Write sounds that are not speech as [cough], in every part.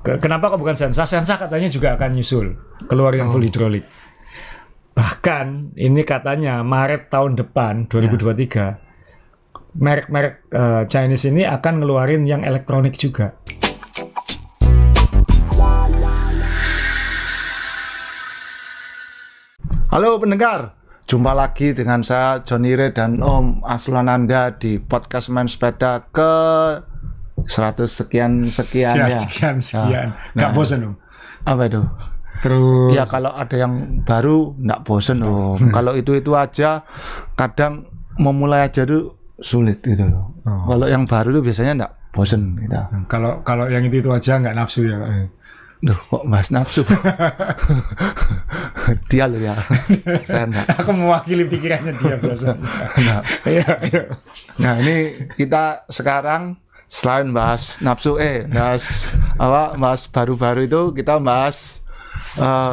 Kenapa kok bukan Sensa? Sensa katanya juga akan nyusul keluar yang oh. full hidrolik. Bahkan ini katanya Maret tahun depan 2023 ya. merek-merek uh, Chinese ini akan ngeluarin yang elektronik juga. Halo pendengar, jumpa lagi dengan saya Red dan Om Aslananda di podcast Main Sepeda ke seratus sekian sekian ya. Sekian ya. sekian. Nah, nah, bosen dong. Apa itu? Terus. Ya kalau ada yang baru nggak bosen dong. Hmm. Kalau itu itu aja kadang memulai aja tuh sulit gitu loh. Oh. Kalau yang baru tuh biasanya nggak bosen gitu. Hmm, kalau kalau yang itu itu aja nggak nafsu ya. Duh, kok mas nafsu? [laughs] dia loh ya. Saya enggak. [laughs] Aku mewakili pikirannya dia biasanya. nah. [laughs] nah, ini kita sekarang selain bahas nafsu eh bahas apa bahas baru-baru itu kita bahas uh, eh,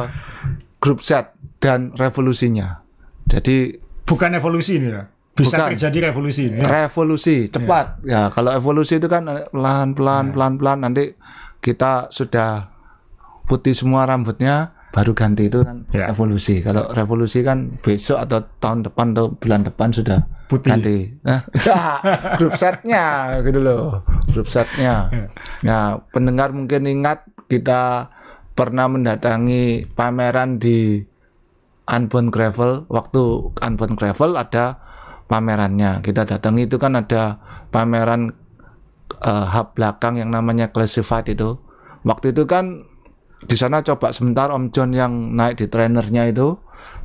grup set dan revolusinya. Jadi bukan evolusi ini ya. Bisa bukan, terjadi revolusi ini. Ya? Revolusi iya. cepat. Ya. ya, kalau evolusi itu kan eh, pelan-pelan iya. pelan-pelan nanti kita sudah putih semua rambutnya baru ganti itu kan yeah. revolusi. Kalau revolusi kan besok atau tahun depan atau bulan depan sudah Putih. ganti. Nah, [laughs] grup setnya gitu loh, grup setnya. Nah, pendengar mungkin ingat kita pernah mendatangi pameran di Unbound Gravel. Waktu Unbound Gravel ada pamerannya. Kita datangi itu kan ada pameran uh, eh, hub belakang yang namanya Classified itu. Waktu itu kan di sana coba sebentar Om John yang naik di trainernya itu.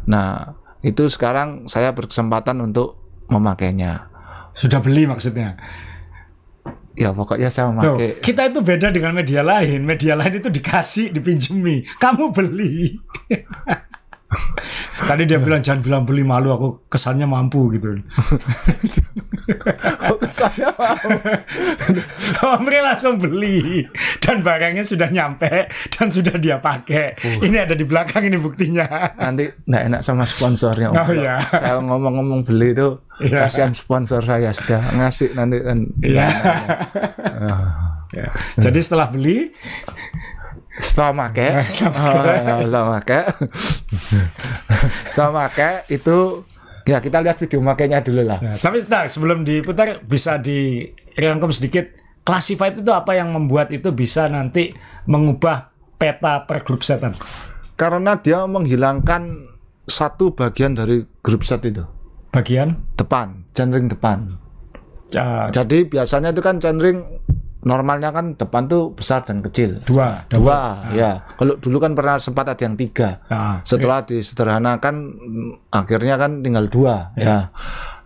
Nah, itu sekarang saya berkesempatan untuk memakainya. Sudah beli maksudnya? Ya pokoknya saya memakai. Loh, kita itu beda dengan media lain. Media lain itu dikasih, dipinjemi. Kamu beli. [laughs] [laughs] Tadi dia bilang jangan bilang beli malu aku kesannya mampu gitu. [laughs] oh, kesannya mampu. [laughs] Omri langsung beli dan barangnya sudah nyampe dan sudah dia pakai. Uh. Ini ada di belakang ini buktinya. Nanti nggak enak sama sponsornya. Om. Oh iya. Saya ngomong-ngomong beli itu ya. kasihan sponsor saya sudah ngasih nanti kan. Ya. Ya. Ya. Jadi setelah beli setelah make setelah make setelah make itu ya kita lihat video makainya dulu lah ya, tapi nah, sebelum diputar bisa dirangkum sedikit classified itu apa yang membuat itu bisa nanti mengubah peta per grup set karena dia menghilangkan satu bagian dari grup set itu bagian depan centering depan uh, jadi biasanya itu kan centering normalnya kan depan tuh besar dan kecil. Dua, dua, dua ah. ya. Kalau dulu kan pernah sempat ada yang tiga. Ah, Setelah disederhanakan, mm, akhirnya kan tinggal dua, ya. ya.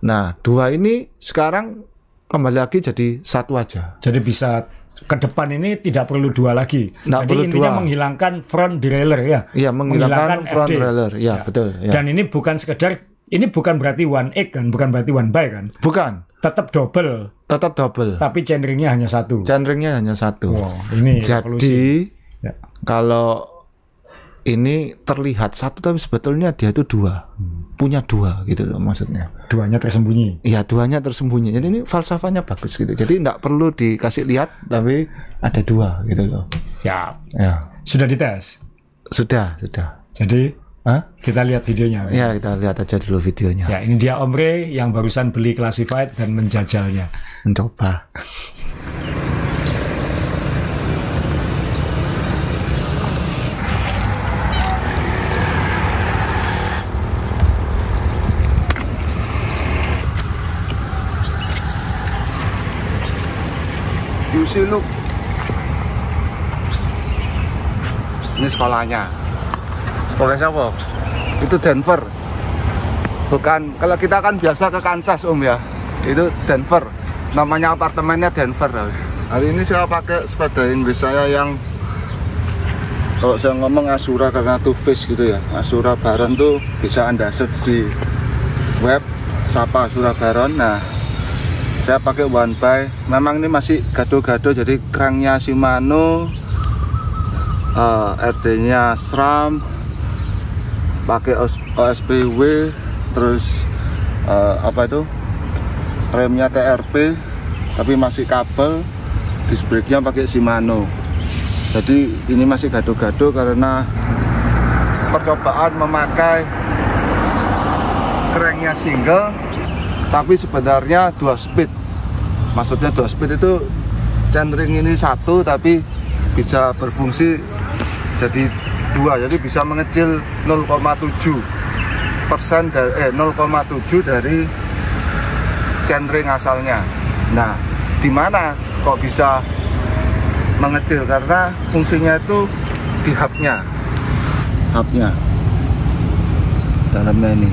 Nah, dua ini sekarang kembali lagi jadi satu aja. Jadi bisa ke depan ini tidak perlu dua lagi. Nggak Jadi perlu intinya dua. menghilangkan front derailleur ya. Iya, menghilangkan, menghilangkan front derailleur. Ya, ya, betul. Ya. Dan ini bukan sekedar ini bukan berarti one egg kan, bukan berarti one by kan? Bukan tetap double. Tetap double. Tapi genrenya hanya satu. Genrenya hanya satu. Wow, ini Jadi evolusi. Ya. kalau ini terlihat satu tapi sebetulnya dia itu dua. Hmm. Punya dua gitu loh maksudnya. Duanya tersembunyi. Iya, duanya tersembunyi. Jadi ini falsafahnya bagus gitu. Jadi tidak perlu dikasih lihat tapi ada dua gitu loh. Siap. Ya. Sudah dites? Sudah, sudah. Jadi Hah? Kita lihat videonya. Ya, kita lihat aja dulu videonya. Ya, ini dia Omre yang barusan beli classified dan menjajalnya. Mencoba. You see, look. Ini sekolahnya. Polres apa? Itu Denver. Bukan kalau kita kan biasa ke Kansas Om ya. Itu Denver. Namanya apartemennya Denver. Hari ini saya pakai sepeda Inggris saya yang kalau saya ngomong Asura karena tuh face gitu ya Asura Baron tuh bisa anda search di web Sapa Asura Baron nah saya pakai one by memang ini masih gado-gado jadi kerangnya Shimano uh, eh, RD nya SRAM pakai OSPW terus uh, apa itu remnya TRP tapi masih kabel disc pakai Shimano jadi ini masih gaduh-gaduh karena percobaan memakai cranknya single tapi sebenarnya dua speed maksudnya dua speed itu centering ini satu tapi bisa berfungsi jadi 2 jadi bisa mengecil 0,7 persen dari eh, 0,7 dari centring asalnya nah di mana kok bisa mengecil karena fungsinya itu di hubnya hubnya dalamnya ini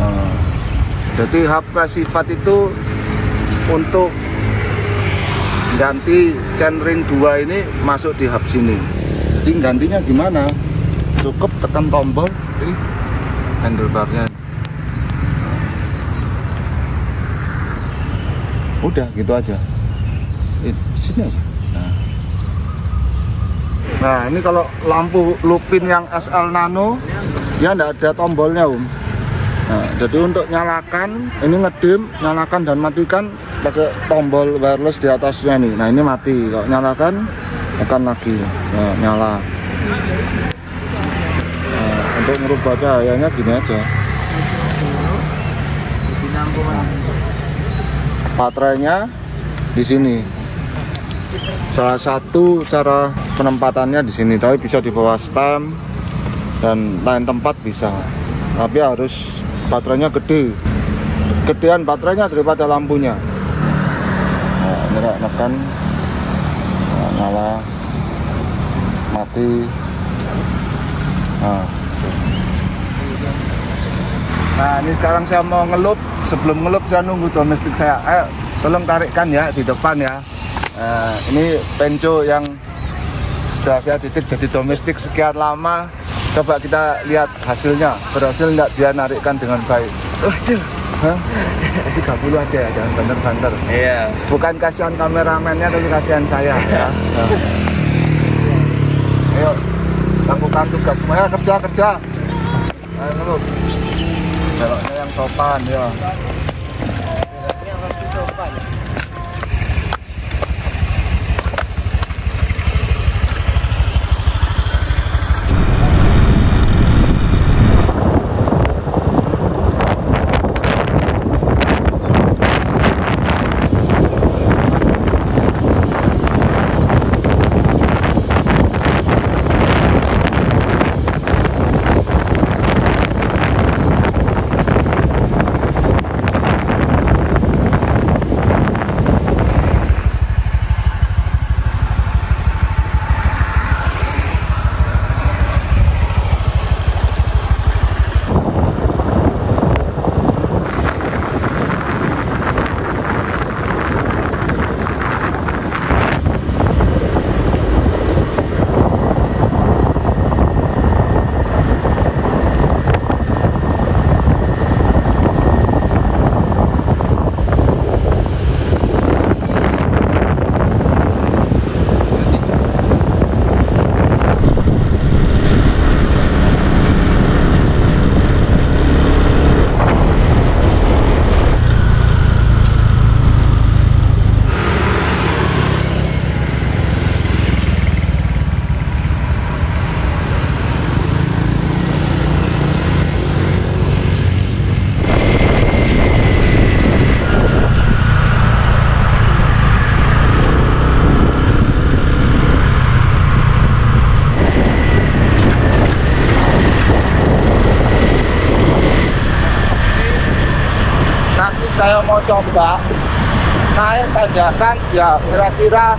uh, jadi hub sifat itu untuk ganti chainring dua ini masuk di hub sini jadi gantinya gimana cukup tekan tombol di handlebarnya udah gitu aja sini aja nah. nah. ini kalau lampu lupin yang SL Nano dia tidak ada tombolnya um nah, jadi untuk nyalakan ini ngedim nyalakan dan matikan pakai tombol wireless di atasnya nih nah ini mati kalau nyalakan akan lagi nah, nyala untuk merubah cahayanya gini aja baterainya di sini salah satu cara penempatannya di sini tapi bisa di bawah stem dan lain tempat bisa tapi harus baterainya gede gedean baterainya daripada lampunya nah, ini kayak nekan nah, nyala mati nah Nah ini sekarang saya mau ngelup Sebelum ngelup saya nunggu domestik saya Ayo tolong tarikkan ya di depan ya nah, Ini penco yang sudah saya titik jadi domestik sekian lama Coba kita lihat hasilnya Berhasil nggak dia narikkan dengan baik Waduh Hah? 30 aja ya, jangan banter-banter Iya Bukan kasihan kameramennya, tapi kasihan saya ya Ayo, lakukan tugas semuanya kerja-kerja Ayo, ngelup. trả lại cho em có pan nữa ya kira-kira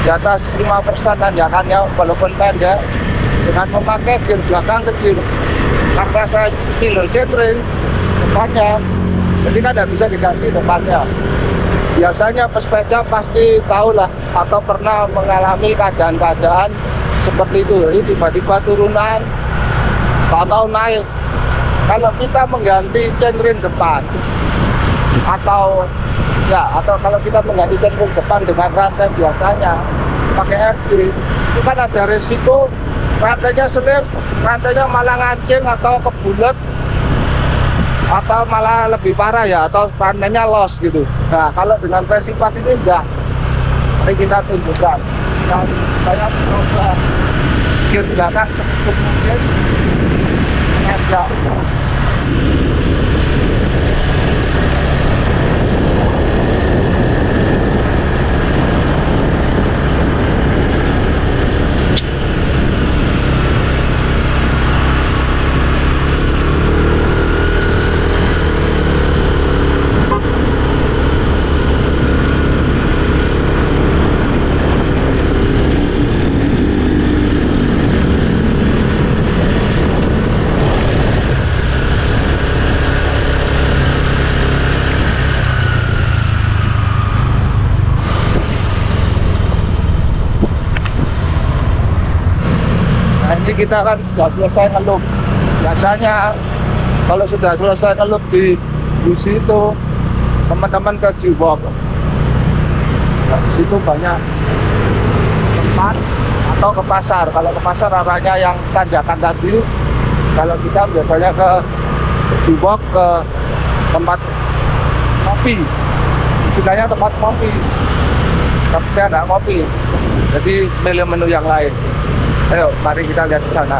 di atas 5 persen kan ya walaupun pendek dengan memakai gear belakang kecil karena saya single centering depannya jadi kan tidak bisa diganti depannya biasanya pesepeda pasti tahu lah atau pernah mengalami keadaan-keadaan seperti itu jadi tiba-tiba turunan atau naik kalau kita mengganti centering depan atau ya atau kalau kita mengganti pun depan dengan rantai biasanya pakai FG itu kan ada resiko rantainya selip rantainya malah ngancing atau kebulet atau malah lebih parah ya atau rantainya los gitu nah kalau dengan pesipat ini enggak mari kita tunjukkan dan nah, saya coba gear belakang sekuat mungkin ngajak kita kan sudah selesai ngelup biasanya kalau sudah selesai ngelup di bus itu teman-teman ke Jiwok nah, di situ banyak tempat atau ke pasar kalau ke pasar arahnya yang tanjakan tadi kalau kita biasanya ke Jiwok ke tempat kopi istilahnya tempat kopi tapi saya nggak kopi jadi milih menu yang lain Ayo, mari kita lihat di sana.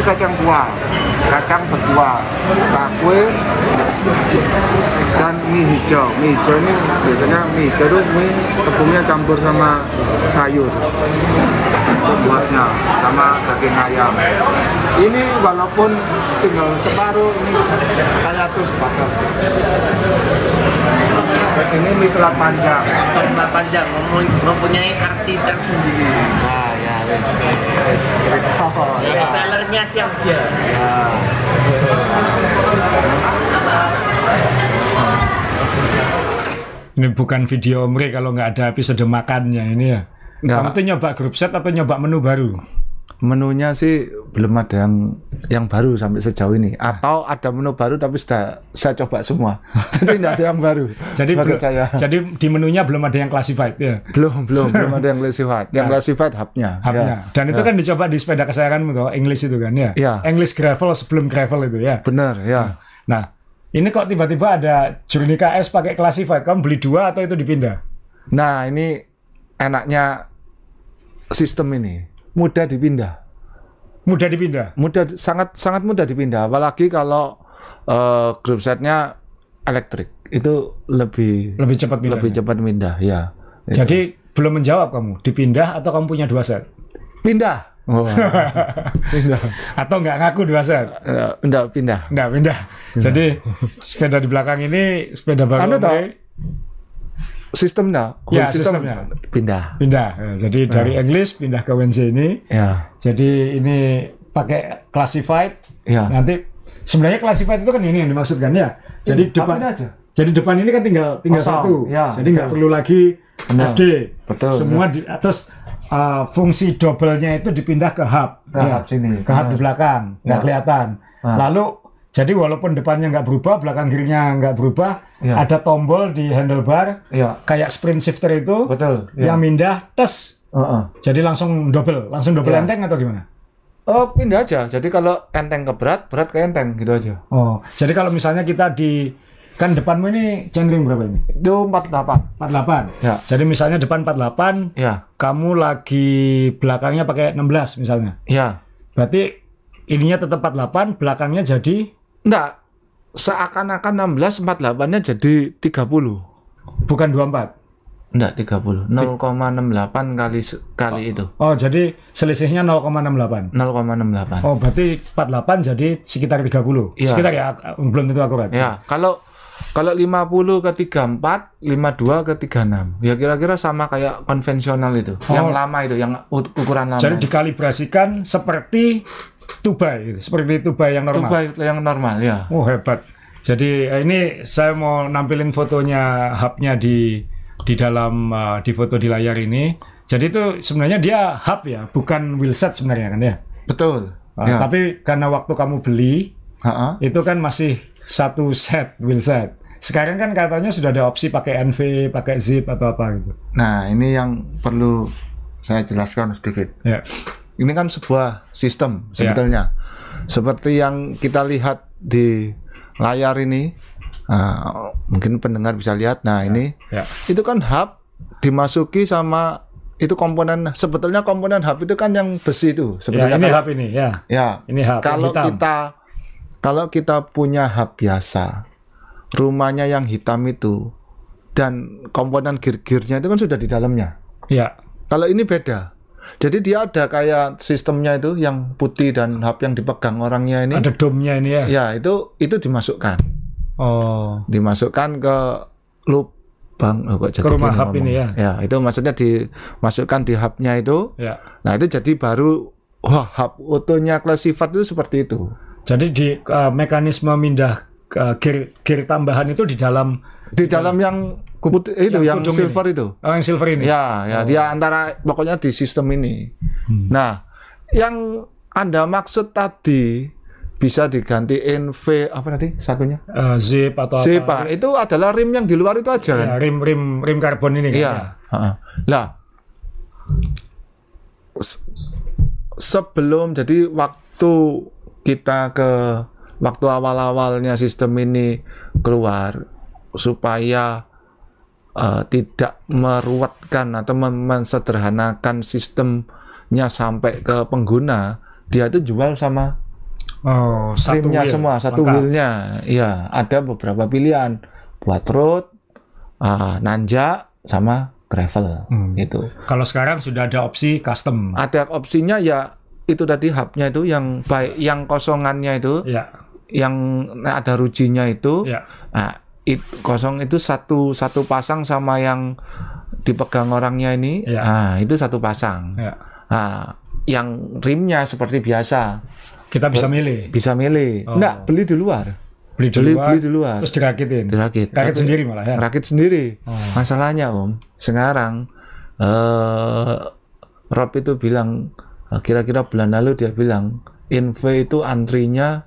ini kacang buah kacang berkuah cakwe dan mie hijau mie hijau ini biasanya mie hijau itu mie tepungnya campur sama sayur buatnya sama daging ayam ini walaupun tinggal separuh ini kayak tuh bakar terus ini mie selat panjang selat panjang mempunyai arti tersendiri nah, Resellernya iya. siang dia ini bukan video Omri kalau nggak ada episode makannya ini ya. Nggak. Kamu tuh nyoba grup set atau nyoba menu baru? Menunya sih belum ada yang yang baru sampai sejauh ini ah. atau ada menu baru tapi sudah saya coba semua [laughs] jadi tidak ada yang baru jadi belum, saya. jadi di menunya belum ada yang classified ya belum belum [laughs] belum ada yang classified yang nah, classified hubnya hubnya ya. dan itu ya. kan dicoba di sepeda kesayangan tuh English itu kan ya, ya. English gravel sebelum gravel itu ya benar ya hmm. nah ini kok tiba-tiba ada Journey KS pakai classified kamu beli dua atau itu dipindah nah ini enaknya sistem ini mudah dipindah Mudah dipindah. Mudah sangat sangat mudah dipindah apalagi kalau uh, grup setnya elektrik. Itu lebih lebih cepat pindah. Lebih ya? cepat pindah, ya. Jadi itu. belum menjawab kamu, dipindah atau kamu punya dua set? Pindah. [laughs] Oh. pindah. Atau nggak ngaku dua set? pindah eh, pindah. nggak pindah. pindah. Jadi sepeda di belakang ini sepeda baru. Anu tahu, sistemnya, ya, sistem sistemnya pindah. Pindah. Ya, jadi nah. dari English pindah ke Wednesday ini. Ya. Jadi ini pakai classified. Ya. Nanti sebenarnya classified itu kan ini yang dimaksudkan ya. Jadi ini, depan aja. Jadi depan ini kan tinggal tinggal Masa, satu. Ya, jadi nggak perlu lagi benar. FD. Betul. Semua di atas uh, fungsi double-nya itu dipindah ke hub. Ke ya. hub sini. Ke hub ya. di belakang. Nggak ya. kelihatan. Lalu jadi walaupun depannya nggak berubah, belakang kirinya nggak berubah, ya. ada tombol di handlebar, ya. kayak sprint shifter itu, Betul, ya. yang pindah tes. Uh -uh. Jadi langsung double, langsung double ya. enteng atau gimana? Oh pindah aja. Jadi kalau enteng ke berat, berat ke enteng gitu aja. Oh, jadi kalau misalnya kita di kan depanmu ini chainring berapa ini? Itu 48. 48. Ya. Jadi misalnya depan 48, ya. kamu lagi belakangnya pakai 16 misalnya. Ya. Berarti ininya tetap 48, belakangnya jadi Enggak. Seakan-akan 16 48-nya jadi 30. Bukan 24. Enggak, 30. 0,68 kali kali oh. itu. Oh, jadi selisihnya 0,68. 0,68. Oh, berarti 48 jadi sekitar 30. Ya. Sekitar ya, belum tentu akurat. Ya, kalau kalau 50 ke 34, 52 ke 36. Ya kira-kira sama kayak konvensional itu. Oh. Yang lama itu, yang ukuran lama. Jadi itu. dikalibrasikan seperti tubai seperti tubai yang normal. Tubai yang normal ya. Oh hebat. Jadi eh, ini saya mau nampilin fotonya hubnya di di dalam eh, di foto di layar ini. Jadi itu sebenarnya dia hub ya, bukan wheelset sebenarnya kan ya. Betul. Uh, ya. Tapi karena waktu kamu beli ha -ha. itu kan masih satu set wheelset. Sekarang kan katanya sudah ada opsi pakai NV, pakai zip atau apa gitu. Nah ini yang perlu saya jelaskan sedikit. Ya ini kan sebuah sistem ya. sebetulnya. Yeah. Seperti yang kita lihat di layar ini, uh, mungkin pendengar bisa lihat. Nah yeah. ini, yeah. itu kan hub dimasuki sama itu komponen sebetulnya komponen hub itu kan yang besi itu ya, sebetulnya. yeah, ini kalau, hub ini ya. Ya. Ini hub. Kalau hitam. kita kalau kita punya hub biasa, rumahnya yang hitam itu dan komponen gear-gearnya itu kan sudah di dalamnya. Ya. Kalau ini beda. Jadi dia ada kayak sistemnya itu yang putih dan hub yang dipegang orangnya ini. Ada domnya ini ya. Ya, itu itu dimasukkan. Oh. Dimasukkan ke lubang oh, kok jadi ke rumah hub ini ya. Ya, itu maksudnya dimasukkan di hubnya itu. Ya. Nah, itu jadi baru wah hub utuhnya kelas sifat itu seperti itu. Jadi di uh, mekanisme mindah uh, gear, gear tambahan itu di dalam di dalam yang Kup, eh, itu yang, yang silver ini. itu. Oh, yang silver ini. Ya, ya, oh. dia antara pokoknya di sistem ini. Hmm. Nah, yang Anda maksud tadi bisa diganti NV apa tadi satunya? Uh, zip atau zip, apa? pak ah, itu adalah rim yang di luar itu aja ya, Rim rim rim karbon ini kan? Iya. Lah. sebelum jadi waktu kita ke waktu awal-awalnya sistem ini keluar supaya uh, tidak meruatkan atau mensederhanakan sistemnya sampai ke pengguna, dia itu jual sama oh, streamnya wheel. semua, satu wheelnya. ya ada beberapa pilihan buat road, uh, nanjak, sama gravel hmm. gitu. Kalau sekarang sudah ada opsi custom. Ada opsinya ya itu tadi hubnya itu yang baik yang kosongannya itu, ya. yang ada rujinya itu. Ya. Nah, it, kosong itu satu satu pasang sama yang dipegang orangnya ini yeah. ah itu satu pasang yeah. ah yang rimnya seperti biasa kita bisa oh, milih bisa milih oh. enggak beli di luar beli di luar, beli di luar terus dirakitin dirakit rakit sendiri malah ya rakit sendiri oh. masalahnya om sekarang uh, Rob itu bilang eh, kira-kira bulan lalu dia bilang NV itu antrinya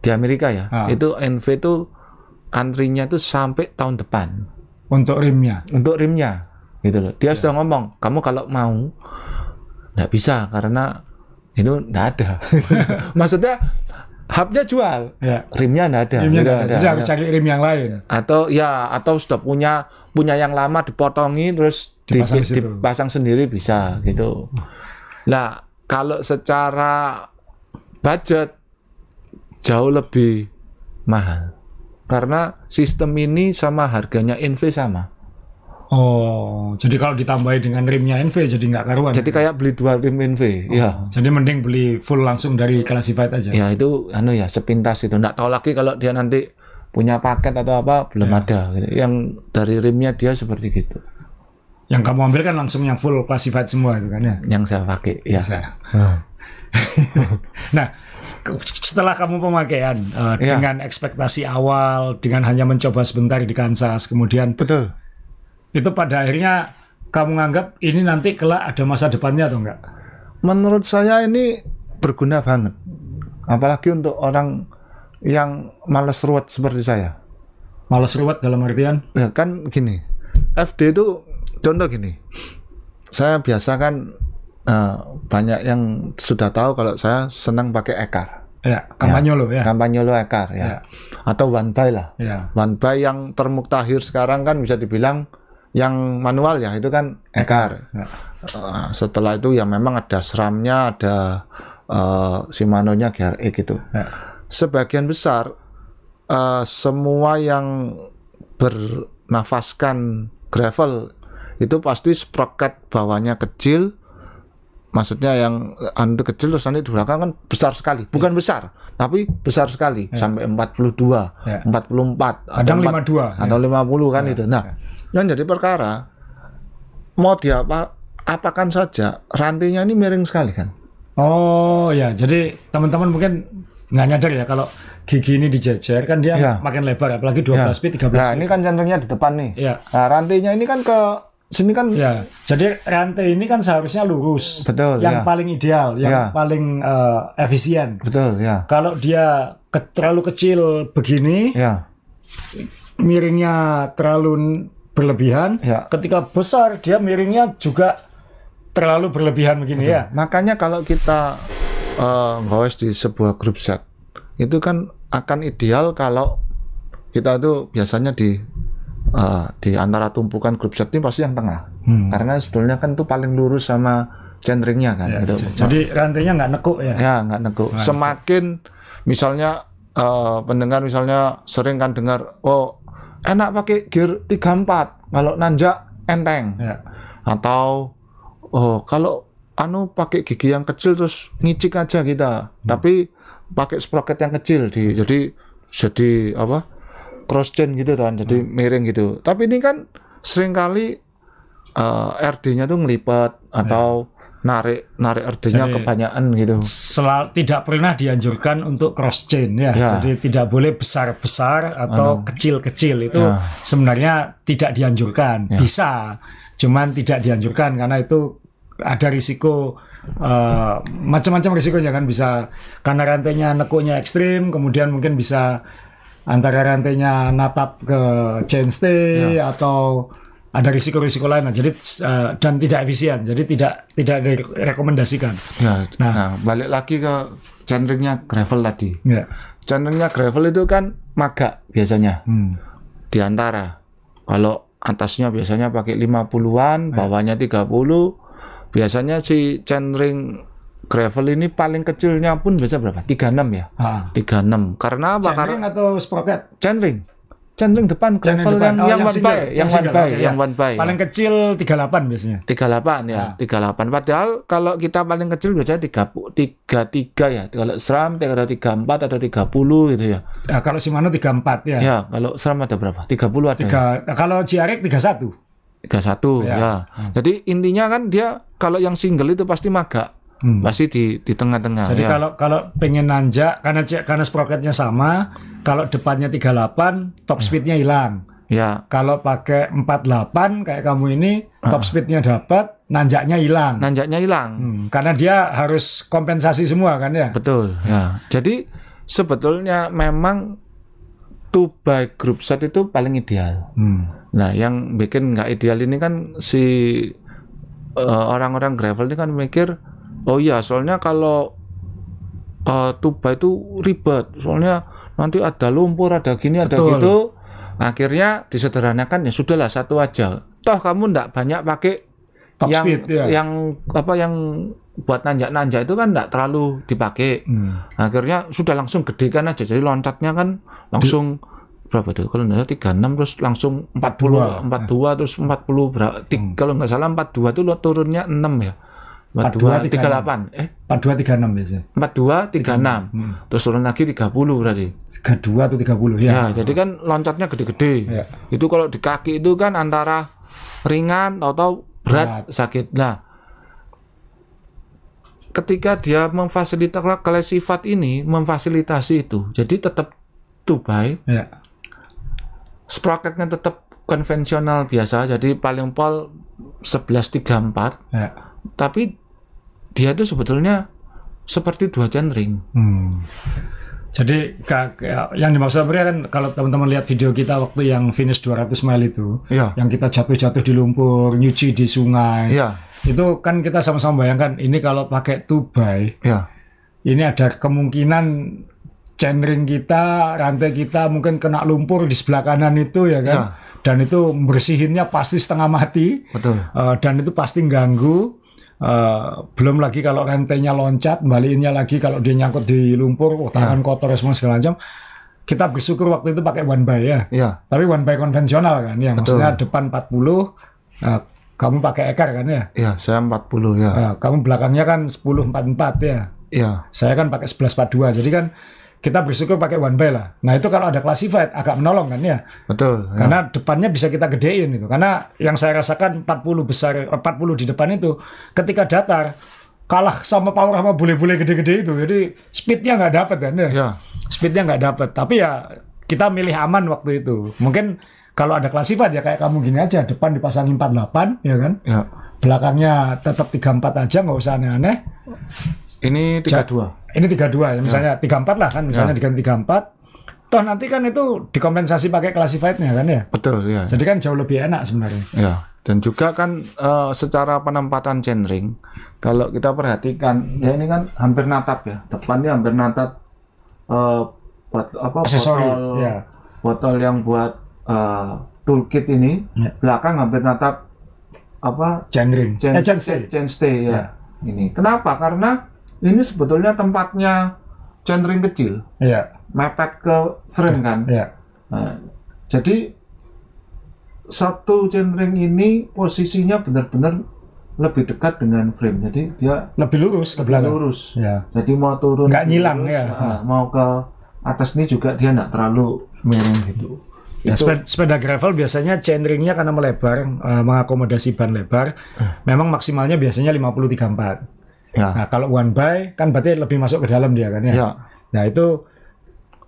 di Amerika ya ah. itu NV itu antrinya itu sampai tahun depan. Untuk rimnya? Untuk rimnya, gitu loh. Dia ya. sudah ngomong, kamu kalau mau, nggak bisa karena itu nggak ada. [laughs] Maksudnya hubnya jual, ya. rimnya nggak ada. Rimnya gitu nggak ada. Jadi harus cari rim yang lain. Atau ya, atau sudah punya punya yang lama dipotongi terus dipasang, di, dipasang sendiri bisa gitu. Nah kalau secara budget jauh lebih mahal. Karena sistem ini sama harganya NV sama. Oh, jadi kalau ditambahi dengan rimnya NV jadi nggak karuan. Jadi ya? kayak beli dua rim NV, oh, ya. Jadi mending beli full langsung dari classified aja. Ya itu, anu ya, sepintas itu. Nggak tahu lagi kalau dia nanti punya paket atau apa belum ya. ada. Yang dari rimnya dia seperti gitu. Yang kamu ambil kan langsung yang full classified semua itu kan ya? Yang saya pakai, ya. saya. Hmm. [laughs] nah, setelah kamu pemakaian uh, ya. dengan ekspektasi awal dengan hanya mencoba sebentar di Kansas kemudian betul itu pada akhirnya kamu nganggap ini nanti kelak ada masa depannya atau enggak? Menurut saya ini berguna banget. Apalagi untuk orang yang malas ruwet seperti saya. malas ruwet dalam artian? Ya kan gini, FD itu contoh gini. Saya biasa kan Eh, banyak yang sudah tahu kalau saya senang pakai ekar. Ya, lo ya. ya. lo Ekar ya. ya. Atau one by lah. Ya. One by yang termuktahir sekarang kan bisa dibilang yang manual ya itu kan Ekar. Ya. Uh, setelah itu ya memang ada sram ada uh, Shimano-nya GRE gitu. Ya. Sebagian besar uh, semua yang bernafaskan gravel itu pasti sprocket bawahnya kecil, maksudnya yang anu kecil terus nanti di belakang kan besar sekali bukan ya. besar tapi besar sekali ya. sampai 42 ya. 44 kadang 4, empat, atau lima 50 iya. kan ya. itu nah ya. yang jadi perkara mau dia apa apakan saja rantainya ini miring sekali kan oh ya jadi teman-teman mungkin nggak nyadar ya kalau gigi ini dijejer kan dia ya. makin lebar apalagi 12 ya. feet 13 feet. Nah, ini kan jantungnya di depan nih. Ya. Nah, rantainya ini kan ke sini kan ya. Jadi rantai ini kan seharusnya lurus. Betul. Yang ya. paling ideal, yang ya. paling uh, efisien. Betul, ya. Kalau dia ke, terlalu kecil begini, ya. miringnya terlalu berlebihan. Ya. Ketika besar dia miringnya juga terlalu berlebihan begini Betul. ya. Makanya kalau kita uh, di sebuah grup set, itu kan akan ideal kalau kita itu biasanya di uh, di antara tumpukan grup set ini pasti yang tengah hmm. karena sebetulnya kan itu paling lurus sama centringnya kan ya, gitu. jadi rantainya nggak nekuk ya ya nggak nekuk nah, semakin misalnya uh, pendengar misalnya sering kan dengar oh enak pakai gear 34 kalau nanjak enteng ya. atau oh kalau anu pakai gigi yang kecil terus ngicik aja kita hmm. tapi pakai sprocket yang kecil di jadi jadi apa cross chain gitu kan jadi hmm. miring gitu tapi ini kan seringkali uh, eh, RD-nya tuh ngelipat ya. atau ya. narik narik RD-nya kebanyakan gitu selal, tidak pernah dianjurkan untuk cross chain ya ya jadi tidak boleh besar besar atau anu. kecil kecil itu ya. sebenarnya tidak dianjurkan ya. bisa cuman tidak dianjurkan karena itu ada risiko uh, macam-macam risikonya kan bisa karena rantainya nekuknya ekstrim kemudian mungkin bisa antara rantainya natap ke chainstay ya. atau ada risiko-risiko lain. Nah, jadi eh, dan tidak efisien. Jadi tidak tidak direkomendasikan. Ya. Nah, nah, balik lagi ke chainringnya gravel tadi. Ya. gravel itu kan maga biasanya. Hmm. Di antara. Kalau atasnya biasanya pakai 50-an, ya. bawahnya 30. Biasanya si chainring gravel ini paling kecilnya pun bisa berapa? 36 ya? Ha. 36. Karena apa? Chainring Karena... atau sprocket? Chainring. Chainring depan gravel depan. yang, oh, yang, yang one by, yang, one by, yang one by. Paling kecil 38 biasanya. 38 ya, ha. 38. Padahal kalau kita paling kecil biasanya 30, 33 ya. Kalau SRAM ada 34 atau 30 gitu ya. ya kalau Shimano 34 ya. Ya, kalau SRAM ada berapa? 30 ada. 3, ya? Kalau GRX 31. 31 ya. ya. Hmm. Jadi intinya kan dia kalau yang single itu pasti magak hmm. pasti di di tengah-tengah. Jadi ya. kalau kalau pengen nanjak karena karena sprocketnya sama, kalau depannya 38 top hmm. speednya hilang. Ya. Kalau pakai 48 kayak kamu ini top ah. top speednya dapat, nanjaknya hilang. Nanjaknya hilang. Hmm, karena dia harus kompensasi semua kan ya. Betul. Ya. Jadi sebetulnya memang two by group set itu paling ideal. Hmm. Nah, yang bikin nggak ideal ini kan si eh, orang-orang uh, orang -orang gravel ini kan mikir oh iya soalnya kalau uh, tuba itu ribet soalnya nanti ada lumpur ada gini ada Betul. gitu akhirnya disederhanakan ya sudahlah satu aja toh kamu ndak banyak pakai Top yang speed, ya. yang apa yang buat nanjak-nanjak itu kan ndak terlalu dipakai hmm. akhirnya sudah langsung gede kan aja jadi loncatnya kan langsung Di berapa tuh kalau nggak salah 36 terus langsung 40 42, 42 eh. terus 40 berapa hmm. kalau nggak salah 42 itu turunnya 6 ya tiga delapan Eh? 42, biasanya. 4236 Hmm. Terus turun lagi 30 berarti. 32 atau 30 ya. Ya, oh. jadi kan loncatnya gede-gede. Ya. Itu kalau di kaki itu kan antara ringan atau berat, berat. sakit. Nah, ketika dia memfasilitasi kalau sifat ini memfasilitasi itu. Jadi tetap tubai. Ya. Sprocketnya tetap konvensional biasa. Jadi paling pol 1134. Ya tapi dia itu sebetulnya seperti dua centering. Hmm. Jadi yang dimaksud Pria ya kan kalau teman-teman lihat video kita waktu yang finish 200 mile itu, ya. yang kita jatuh-jatuh di lumpur, nyuci di sungai, ya. itu kan kita sama-sama bayangkan ini kalau pakai tubai, ya. ini ada kemungkinan chainring kita, rantai kita mungkin kena lumpur di sebelah kanan itu ya kan, ya. dan itu bersihinnya pasti setengah mati, Betul. Eh, dan itu pasti ganggu Uh, belum lagi kalau rentenya loncat, baliknya lagi kalau dia nyangkut di lumpur, oh, tangan yeah. kotor semua segala macam. Kita bersyukur waktu itu pakai one by ya. Yeah. Tapi one by konvensional kan ya. Betul. Maksudnya depan 40, uh, eh, kamu pakai ekar kan ya? Iya, yeah, saya 40 ya. Uh, kamu belakangnya kan 44 ya. Iya. Yeah. Saya kan pakai dua Jadi kan kita bersyukur pakai one by lah. Nah itu kalau ada classified agak menolong kan ya. Betul. Ya. Karena depannya bisa kita gedein itu. Karena yang saya rasakan 40 besar 40 di depan itu ketika datar kalah sama power sama bule-bule gede-gede itu. Jadi speednya nggak dapat kan ya. ya. Speednya nggak dapat. Tapi ya kita milih aman waktu itu. Mungkin kalau ada classified ya kayak kamu gini aja depan dipasang 48 ya kan. Ya. Belakangnya tetap 34 aja nggak usah aneh-aneh ini 32. Ini 32 ya, ya, misalnya ya. 34 lah kan, misalnya ya. diganti 34. Toh nanti kan itu dikompensasi pakai classified-nya kan ya? Betul, ya. Jadi kan jauh lebih enak sebenarnya. Ya. Dan juga kan uh, secara penempatan chainring, kalau kita perhatikan, ya ini kan hampir natap ya, depannya hampir natap uh, bot, apa, botol, ya. botol yang buat uh, toolkit ini, ya. belakang hampir natap apa? Chainring, chain, eh, chain stay, chain ya. ya. Ini kenapa? Karena ini sebetulnya tempatnya centering kecil, yeah. mepet ke frame kan. Yeah. Nah, jadi satu centering ini posisinya benar-benar lebih dekat dengan frame, jadi dia lebih lurus ke belakang. Lurus. Yeah. Jadi mau turun, nggak nyilang lurus, ya. Nah, mau ke atas ini juga dia nggak terlalu miring gitu. Ya, sepeda, gravel biasanya chainringnya karena melebar, uh, mengakomodasi ban lebar, uh. memang maksimalnya biasanya tiga empat. Ya. Nah, kalau one by kan berarti lebih masuk ke dalam dia kan ya. ya. Nah, itu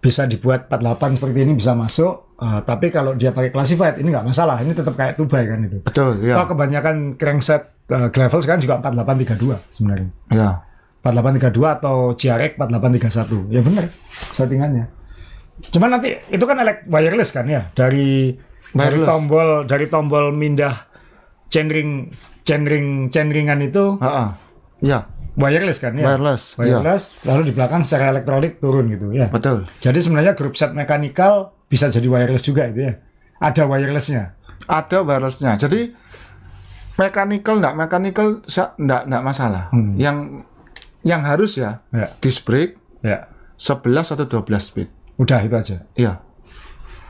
bisa dibuat 48 seperti ini bisa masuk. Uh, tapi kalau dia pakai classified ini nggak masalah, ini tetap kayak tubai kan itu. Betul, Kalau ya. kebanyakan crankset uh, eh, levels kan juga 4832 sebenarnya. Ya. 4832 atau GRX 4831. Ya benar settingannya. Cuman nanti itu kan elek wireless kan ya dari wireless. tombol dari tombol mindah chainring chainring chainringan itu. Uh -uh. Ya wireless kan ya? Wireless. Iya. Wireless, ya. lalu di belakang secara elektronik turun gitu ya. Betul. Jadi sebenarnya grup set mekanikal bisa jadi wireless juga itu ya. Ada wirelessnya. Ada wirelessnya. Jadi mekanikal nggak mekanikal nggak nggak masalah. Hmm. Yang yang harus ya, ya. disc brake ya. 11 atau 12 speed. Udah itu aja. Iya.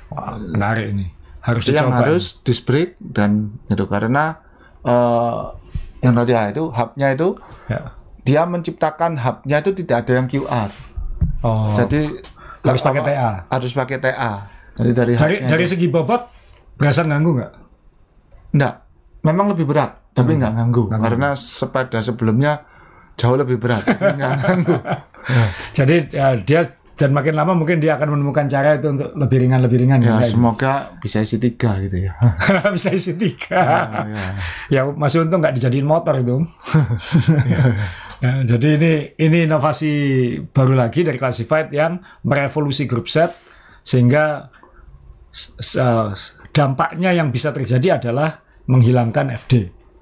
Wah, menarik ini. Harus Jadi dicoba. Yang harus ini. disc brake dan itu karena uh, yang tadi ah, itu hubnya itu ya dia menciptakan hubnya itu tidak ada yang QR. Oh. Jadi harus pakai TA. Harus pakai TA. Jadi dari dari, dari segi bobot berasa nganggu nggak? Nggak. Memang lebih berat, tapi hmm. nggak nganggu. Karena sepeda sebelumnya jauh lebih berat, nganggu. [laughs] Jadi ya, dia dan makin lama mungkin dia akan menemukan cara itu untuk lebih ringan lebih ringan ya semoga gitu. bisa isi tiga gitu ya [laughs] bisa isi tiga ya, ya. ya masih untung nggak dijadiin motor itu [laughs] ya. Ya, jadi ini ini inovasi baru lagi dari classified yang merevolusi grup set sehingga dampaknya yang bisa terjadi adalah menghilangkan FD.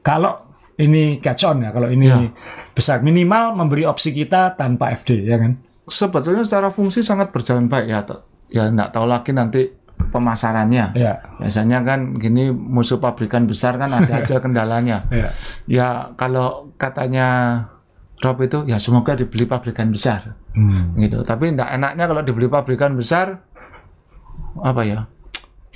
Kalau ini catch on ya, kalau ini ya. besar minimal memberi opsi kita tanpa FD ya kan. Sebetulnya secara fungsi sangat berjalan baik ya. Ya nggak tahu lagi nanti pemasarannya. Ya. Biasanya kan gini musuh pabrikan besar kan ada [laughs] aja kendalanya. Ya, ya kalau katanya drop itu ya semoga dibeli pabrikan besar hmm. gitu tapi tidak enaknya kalau dibeli pabrikan besar apa ya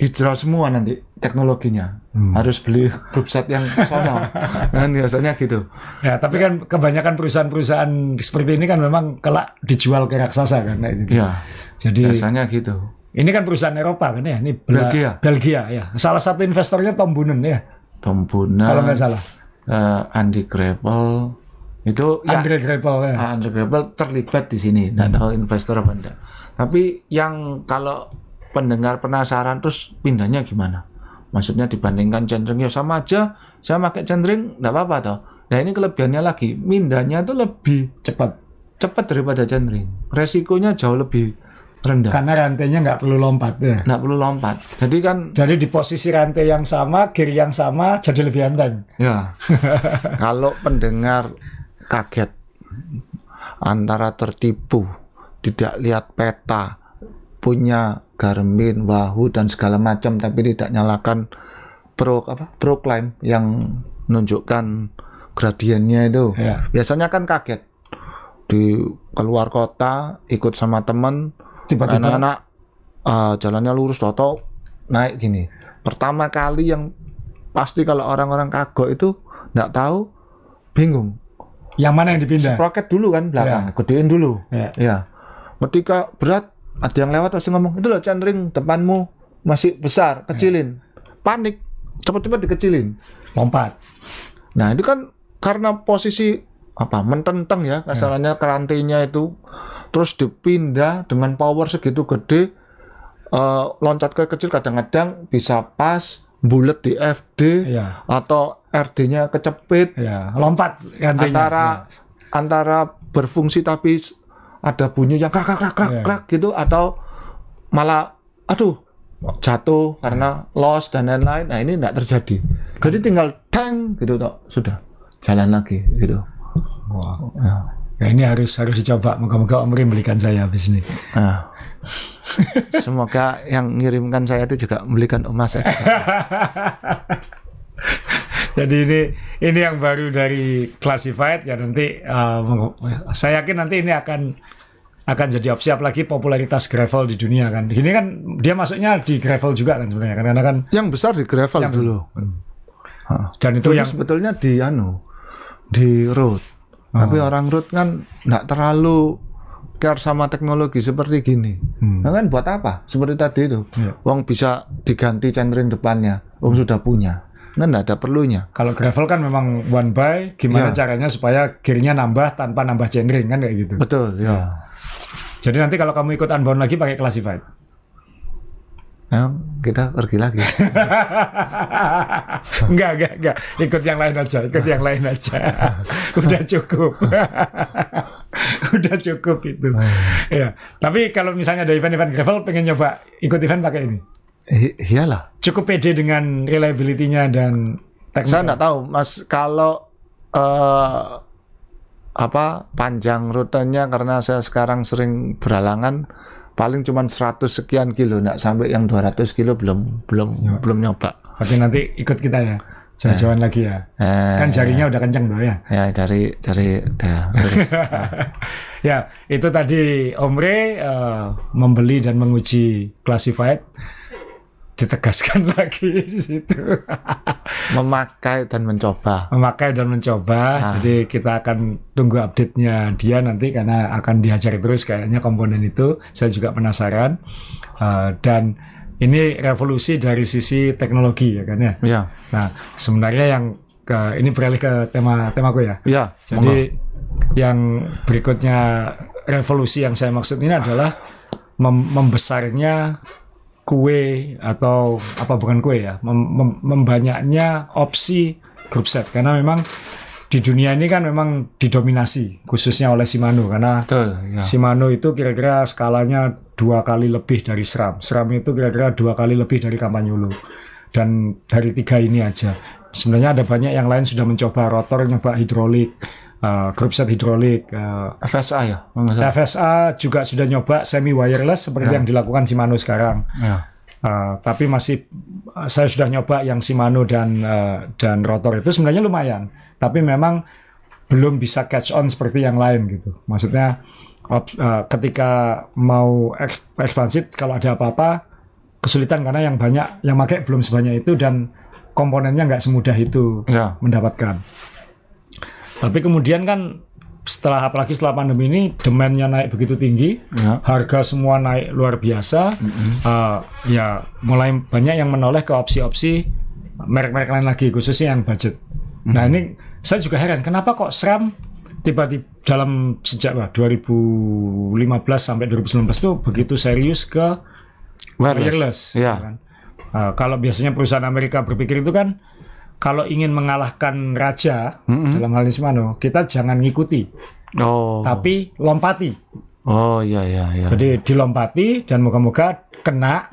hijrah semua nanti teknologinya hmm. harus beli set yang sono [laughs] kan biasanya gitu ya tapi kan kebanyakan perusahaan-perusahaan seperti ini kan memang kelak dijual ke raksasa kan nah, gitu. ya jadi biasanya gitu ini kan perusahaan Eropa kan ya ini Bel Belgia Belgia ya salah satu investornya Tom Bunen ya Tom Bunen kalau nggak salah uh, Andy Grapple itu unbelievable ya. Grebel ya? ah, terlibat di sini, dan hmm. tahu investor apa enggak. Tapi yang kalau pendengar penasaran terus pindahnya gimana? Maksudnya dibandingkan cendring ya sama aja, saya pakai cendring enggak apa-apa toh. Nah ini kelebihannya lagi, pindahnya itu lebih cepat. Cepat daripada cendring. Resikonya jauh lebih rendah. Karena rantainya nggak perlu lompat ya. Nggak perlu lompat. Jadi kan. Jadi di posisi rantai yang sama, gear yang sama, jadi lebih enteng. Ya. [laughs] Kalau pendengar kaget antara tertipu, tidak lihat peta, punya Garmin, Wahoo dan segala macam tapi tidak nyalakan pro apa climb yang menunjukkan gradiennya itu. Yeah. Biasanya kan kaget di keluar kota ikut sama teman anak-anak uh, jalannya lurus toto naik gini. Pertama kali yang pasti kalau orang-orang kagok itu nggak tahu bingung yang mana yang dipindah? Sprocket dulu kan belakang, ya. gedein dulu. Ya. ya. Ketika berat, ada yang lewat pasti ngomong, itu loh chandring depanmu masih besar, kecilin. Ya. Panik, cepat-cepat dikecilin. Lompat. Nah itu kan karena posisi apa mententeng ya, ya. kasarannya ya. kerantainya itu terus dipindah dengan power segitu gede uh, loncat ke kecil kadang-kadang bisa pas bulat di FD ya. atau RD-nya kecepit, ya. lompat antara ya. antara berfungsi tapi ada bunyi yang krak krak krak krak, ya. krak gitu atau malah aduh jatuh karena loss dan lain-lain. Nah ini tidak terjadi. Jadi tinggal tang gitu toh sudah jalan lagi gitu. Wah. Ya. ya. ini harus harus dicoba. Moga-moga Om Rim belikan saya habis ini. Nah. [laughs] Semoga yang ngirimkan saya itu juga membelikan emas [laughs] Jadi ini ini yang baru dari classified ya nanti uh, saya yakin nanti ini akan akan jadi opsi apalagi popularitas gravel di dunia kan. Ini kan dia masuknya di gravel juga kan sebenarnya kan karena kan yang besar di gravel yang, dulu. Hmm. Dan itu dulu yang sebetulnya di anu di road. Tapi ah. orang road kan nggak terlalu care sama teknologi seperti gini. Hmm. Nah, kan buat apa? Seperti tadi itu. Yeah. Wong bisa diganti centering depannya. Wong hmm. sudah punya. Nah, nggak ada perlunya. Kalau gravel kan memang one by, gimana yeah. caranya supaya gearnya nambah tanpa nambah centering kan kayak gitu. Betul, ya. ya. Jadi nanti kalau kamu ikut unbound lagi pakai classified. Nah, kita pergi lagi. [laughs] enggak, enggak, enggak. Ikut yang lain aja, ikut yang lain aja. [laughs] Udah cukup. [laughs] Udah cukup itu. Eh. ya. Tapi kalau misalnya ada event-event gravel pengen nyoba ikut event pakai ini. Iyalah. Cukup pede dengan reliability-nya dan teknikal. Saya enggak tahu, Mas, kalau uh, apa panjang rutenya karena saya sekarang sering beralangan paling cuma 100 sekian kilo nggak sampai yang 200 kilo belum belum ya. belum nyoba tapi nanti ikut kita ya jauh-jauhan eh. lagi ya eh, kan jarinya udah kencang bro ya ya dari dari ya. [laughs] ya itu tadi Omre uh, membeli dan menguji classified ditegaskan [laughs] lagi di situ. Memakai dan mencoba. Memakai dan mencoba. Ah. Jadi kita akan tunggu update-nya dia nanti karena akan diajar terus kayaknya komponen itu. Saya juga penasaran. Uh, dan ini revolusi dari sisi teknologi ya kan ya. ya. Nah, sebenarnya yang ke, ini beralih ke tema temaku ya. Iya. Jadi mama. yang berikutnya revolusi yang saya maksud ini adalah membesarnya kue atau apa bukan kue ya mem mem membanyaknya opsi grup set karena memang di dunia ini kan memang didominasi khususnya oleh Shimano karena Betul, ya. Shimano itu kira-kira skalanya dua kali lebih dari SRAM SRAM itu kira-kira dua kali lebih dari Campagnolo dan dari tiga ini aja sebenarnya ada banyak yang lain sudah mencoba rotor nyoba hidrolik uh, hidrolik uh, eh, FSA ya maksudnya. FSA juga sudah nyoba semi wireless seperti ya. yang dilakukan Shimano sekarang ya. Uh, tapi masih saya sudah nyoba yang Shimano dan uh, dan rotor itu sebenarnya lumayan tapi memang belum bisa catch on seperti yang lain gitu maksudnya uh, ketika mau ekspansif kalau ada apa-apa kesulitan karena yang banyak yang pakai belum sebanyak itu dan komponennya nggak semudah itu ya. mendapatkan tapi kemudian kan setelah apalagi setelah pandemi ini demandnya naik begitu tinggi, ya. harga semua naik luar biasa, mm-hmm. uh, ya mulai banyak yang menoleh ke opsi-opsi merek-merek lain lagi khususnya yang budget. Mm-hmm. Nah ini saya juga heran kenapa kok Seram tiba-tiba dalam sejak bah, 2015 sampai 2019 itu begitu serius ke wireless, wireless iya. ya. kan? uh, kalau biasanya perusahaan Amerika berpikir itu kan kalau ingin mengalahkan raja mm -hmm. dalam hal ini Simano, kita jangan ngikuti. Oh. Tapi lompati. Oh iya iya iya. Jadi iya. dilompati dan moga-moga kena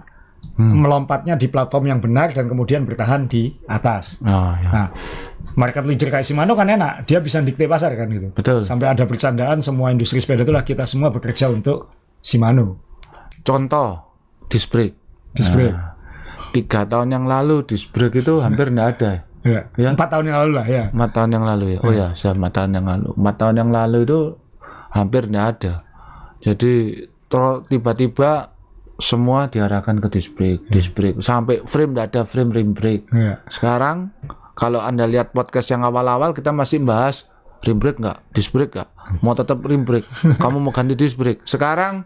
hmm. melompatnya di platform yang benar dan kemudian bertahan di atas. Oh, iya. Nah, market leader kayak Shimano kan enak, dia bisa dikte pasar kan gitu. Betul. Sampai ada bercandaan semua industri sepeda itulah kita semua bekerja untuk Shimano. Contoh disc brake. Nah, tiga tahun yang lalu disc itu hampir tidak ada. Ya. ya. Empat tahun yang lalu lah ya. Empat tahun yang lalu ya. Oh ya, ya empat tahun yang lalu. Empat tahun yang lalu itu hampir tidak ada. Jadi tiba-tiba semua diarahkan ke disc brake, ya. disc brake sampai frame tidak ada frame rim brake. Ya. Sekarang kalau anda lihat podcast yang awal-awal kita masih bahas rim brake nggak, disc brake nggak, mau tetap rim brake. [laughs] Kamu mau ganti disc brake. Sekarang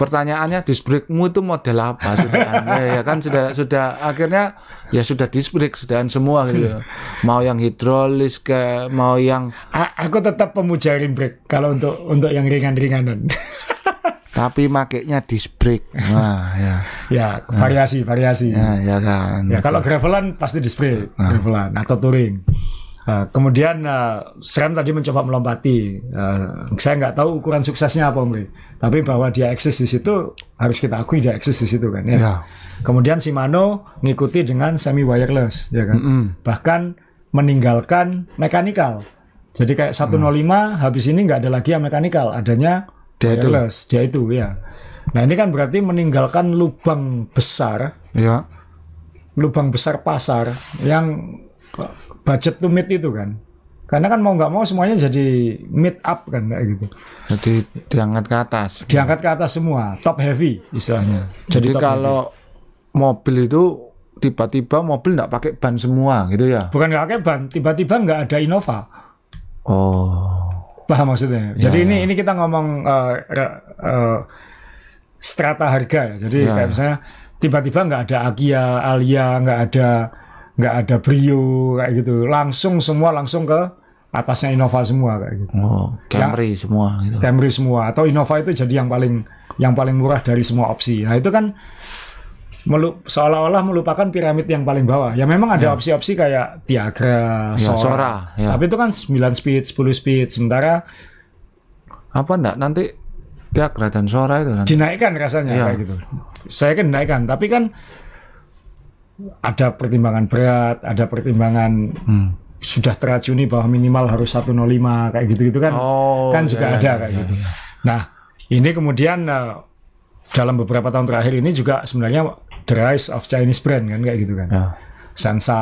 pertanyaannya disbreakmu itu model apa sudah ya, ya kan sudah sudah akhirnya ya sudah disbreak, sudah semua gitu mau yang hidrolis ke mau yang A aku tetap pemuja rim kalau untuk untuk yang ringan-ringanan [laughs] tapi makainya disbreak. nah ya. ya ya variasi ya. variasi ya, ya kan ya kalau gravelan pasti disbreak nah. gravelan atau touring ah, kemudian uh, Srem tadi mencoba melompati. Uh, saya nggak tahu ukuran suksesnya apa, Om tapi bahwa dia eksis di situ harus kita akui dia eksis di situ kan ya. ya. Kemudian Shimano ngikuti dengan semi wireless ya kan. Mm -hmm. Bahkan meninggalkan mekanikal. Jadi kayak 105 mm. habis ini nggak ada lagi yang mekanikal, adanya dia wireless, itu. dia itu ya. Nah, ini kan berarti meninggalkan lubang besar. Ya. Lubang besar pasar yang budget to meet itu kan. Karena kan mau nggak mau semuanya jadi meet up kan kayak gitu. Jadi diangkat ke atas. Diangkat ke atas semua, top heavy istilahnya. Jadi, jadi kalau heavy. mobil itu tiba-tiba mobil nggak pakai ban semua gitu ya? Bukan nggak pakai ban, tiba-tiba nggak ada Innova. Oh. Paham maksudnya. Ya. Jadi ini ya. ini kita ngomong uh, uh, strata harga ya. Jadi ya. kayak misalnya tiba-tiba nggak ada Agia, Alia, nggak ada nggak ada Brio kayak gitu. Langsung semua langsung ke atasnya Innova semua kayak gitu. Oh, ya, Camry ya, semua gitu. Camry semua atau Innova itu jadi yang paling yang paling murah dari semua opsi. Nah, itu kan melup, seolah-olah melupakan piramid yang paling bawah. Ya memang ada ya. opsi-opsi kayak Tiagra, ya, Sora. ya. Tapi itu kan 9 speed, 10 speed sementara apa enggak nanti Tiagra dan Sora itu nanti. dinaikkan rasanya ya. kayak gitu. Saya kan dinaikkan, tapi kan ada pertimbangan berat, ada pertimbangan hmm sudah teracuni bahwa minimal harus 105 kayak gitu-gitu kan. Oh, kan juga ya, ada iya, kayak ya, gitu. Iya. Nah, ini kemudian eh, dalam beberapa tahun terakhir ini juga sebenarnya the rise of Chinese brand kan kayak gitu kan. Ya. Sansa,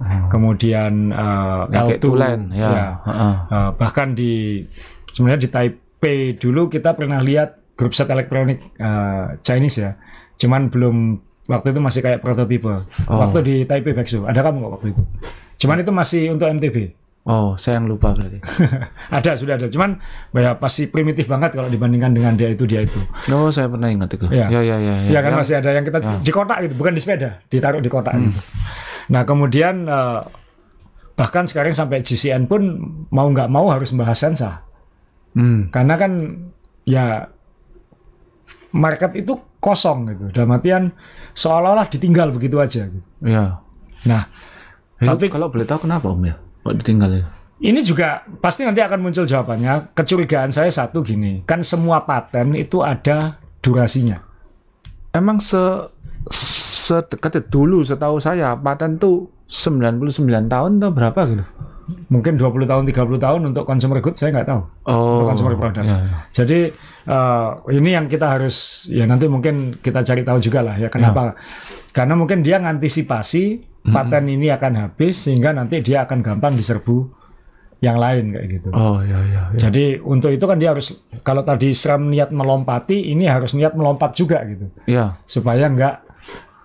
hmm. kemudian uh, eh, L2, ya. ya. Uh -uh. Uh, bahkan di sebenarnya di Taipei dulu kita pernah lihat grup set elektronik uh, Chinese ya. Cuman belum waktu itu masih kayak prototipe. Oh. Waktu di Taipei Bakshu, ada kamu nggak waktu itu? Cuman itu masih untuk MTB. Oh, saya yang lupa berarti. [laughs] ada, sudah ada. Cuman ya pasti primitif banget kalau dibandingkan dengan dia itu dia itu. No, oh, saya pernah ingat itu. Ya, ya, ya. Ya, ya, ya kan ya. masih ada yang kita ya. di kotak gitu, bukan di sepeda, ditaruh di kotak. Hmm. Nah, kemudian eh, bahkan sekarang sampai GCN pun mau nggak mau harus membahas sensa. Hmm. Karena kan ya market itu kosong gitu. Dalam artian seolah-olah ditinggal begitu aja gitu. Ya. Nah, tapi kalau boleh tahu kenapa Om ya? Kok ditinggal ya? Ini juga pasti nanti akan muncul jawabannya. Kecurigaan saya satu gini, kan semua paten itu ada durasinya. Emang se sedekat dulu setahu saya paten tuh 99 tahun atau berapa gitu? Mungkin 20 tahun, 30 tahun untuk consumer good, saya nggak tahu. Oh. Untuk consumer product. Ya, ya. Jadi uh, ini yang kita harus ya nanti mungkin kita cari tahu juga lah ya kenapa. Ya. Karena mungkin dia ngantisipasi paten ini akan habis sehingga nanti dia akan gampang diserbu yang lain kayak gitu. Oh ya ya. ya. Jadi untuk itu kan dia harus kalau tadi seram niat melompati ini harus niat melompat juga gitu. Iya. Supaya nggak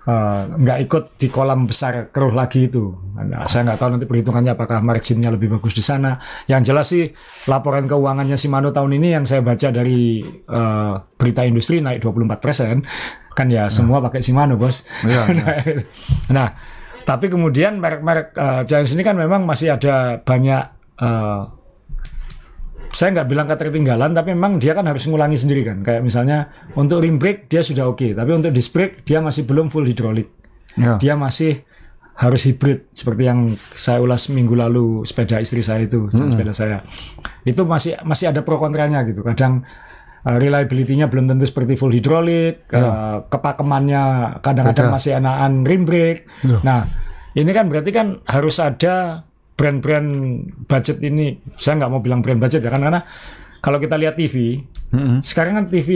uh, nggak ikut di kolam besar keruh lagi itu. Nah, saya nggak tahu nanti perhitungannya apakah marginnya lebih bagus di sana. Yang jelas sih laporan keuangannya Simano tahun ini yang saya baca dari uh, berita industri naik 24 persen kan ya nah. semua pakai Shimano bos. Iya. iya. [laughs] nah tapi kemudian merek-merek uh, eh, sini ini kan memang masih ada banyak uh, saya nggak bilang ketertinggalan tapi memang dia kan harus ngulangi sendiri kan kayak misalnya untuk rim brake dia sudah oke okay, tapi untuk disc brake dia masih belum full hidrolik yeah. dia masih harus hybrid seperti yang saya ulas minggu lalu sepeda istri saya itu mm -hmm. sepeda saya itu masih masih ada pro kontranya gitu kadang Ah, reliability-nya belum tentu seperti full hidrolik, ya. kepakemannya kadang-kadang masih enakan rim brake. Ya. Nah, ini kan berarti kan harus ada brand-brand budget ini. Saya nggak mau bilang brand budget ya, karena, karena kalau kita lihat TV, mm-hmm. sekarang kan TV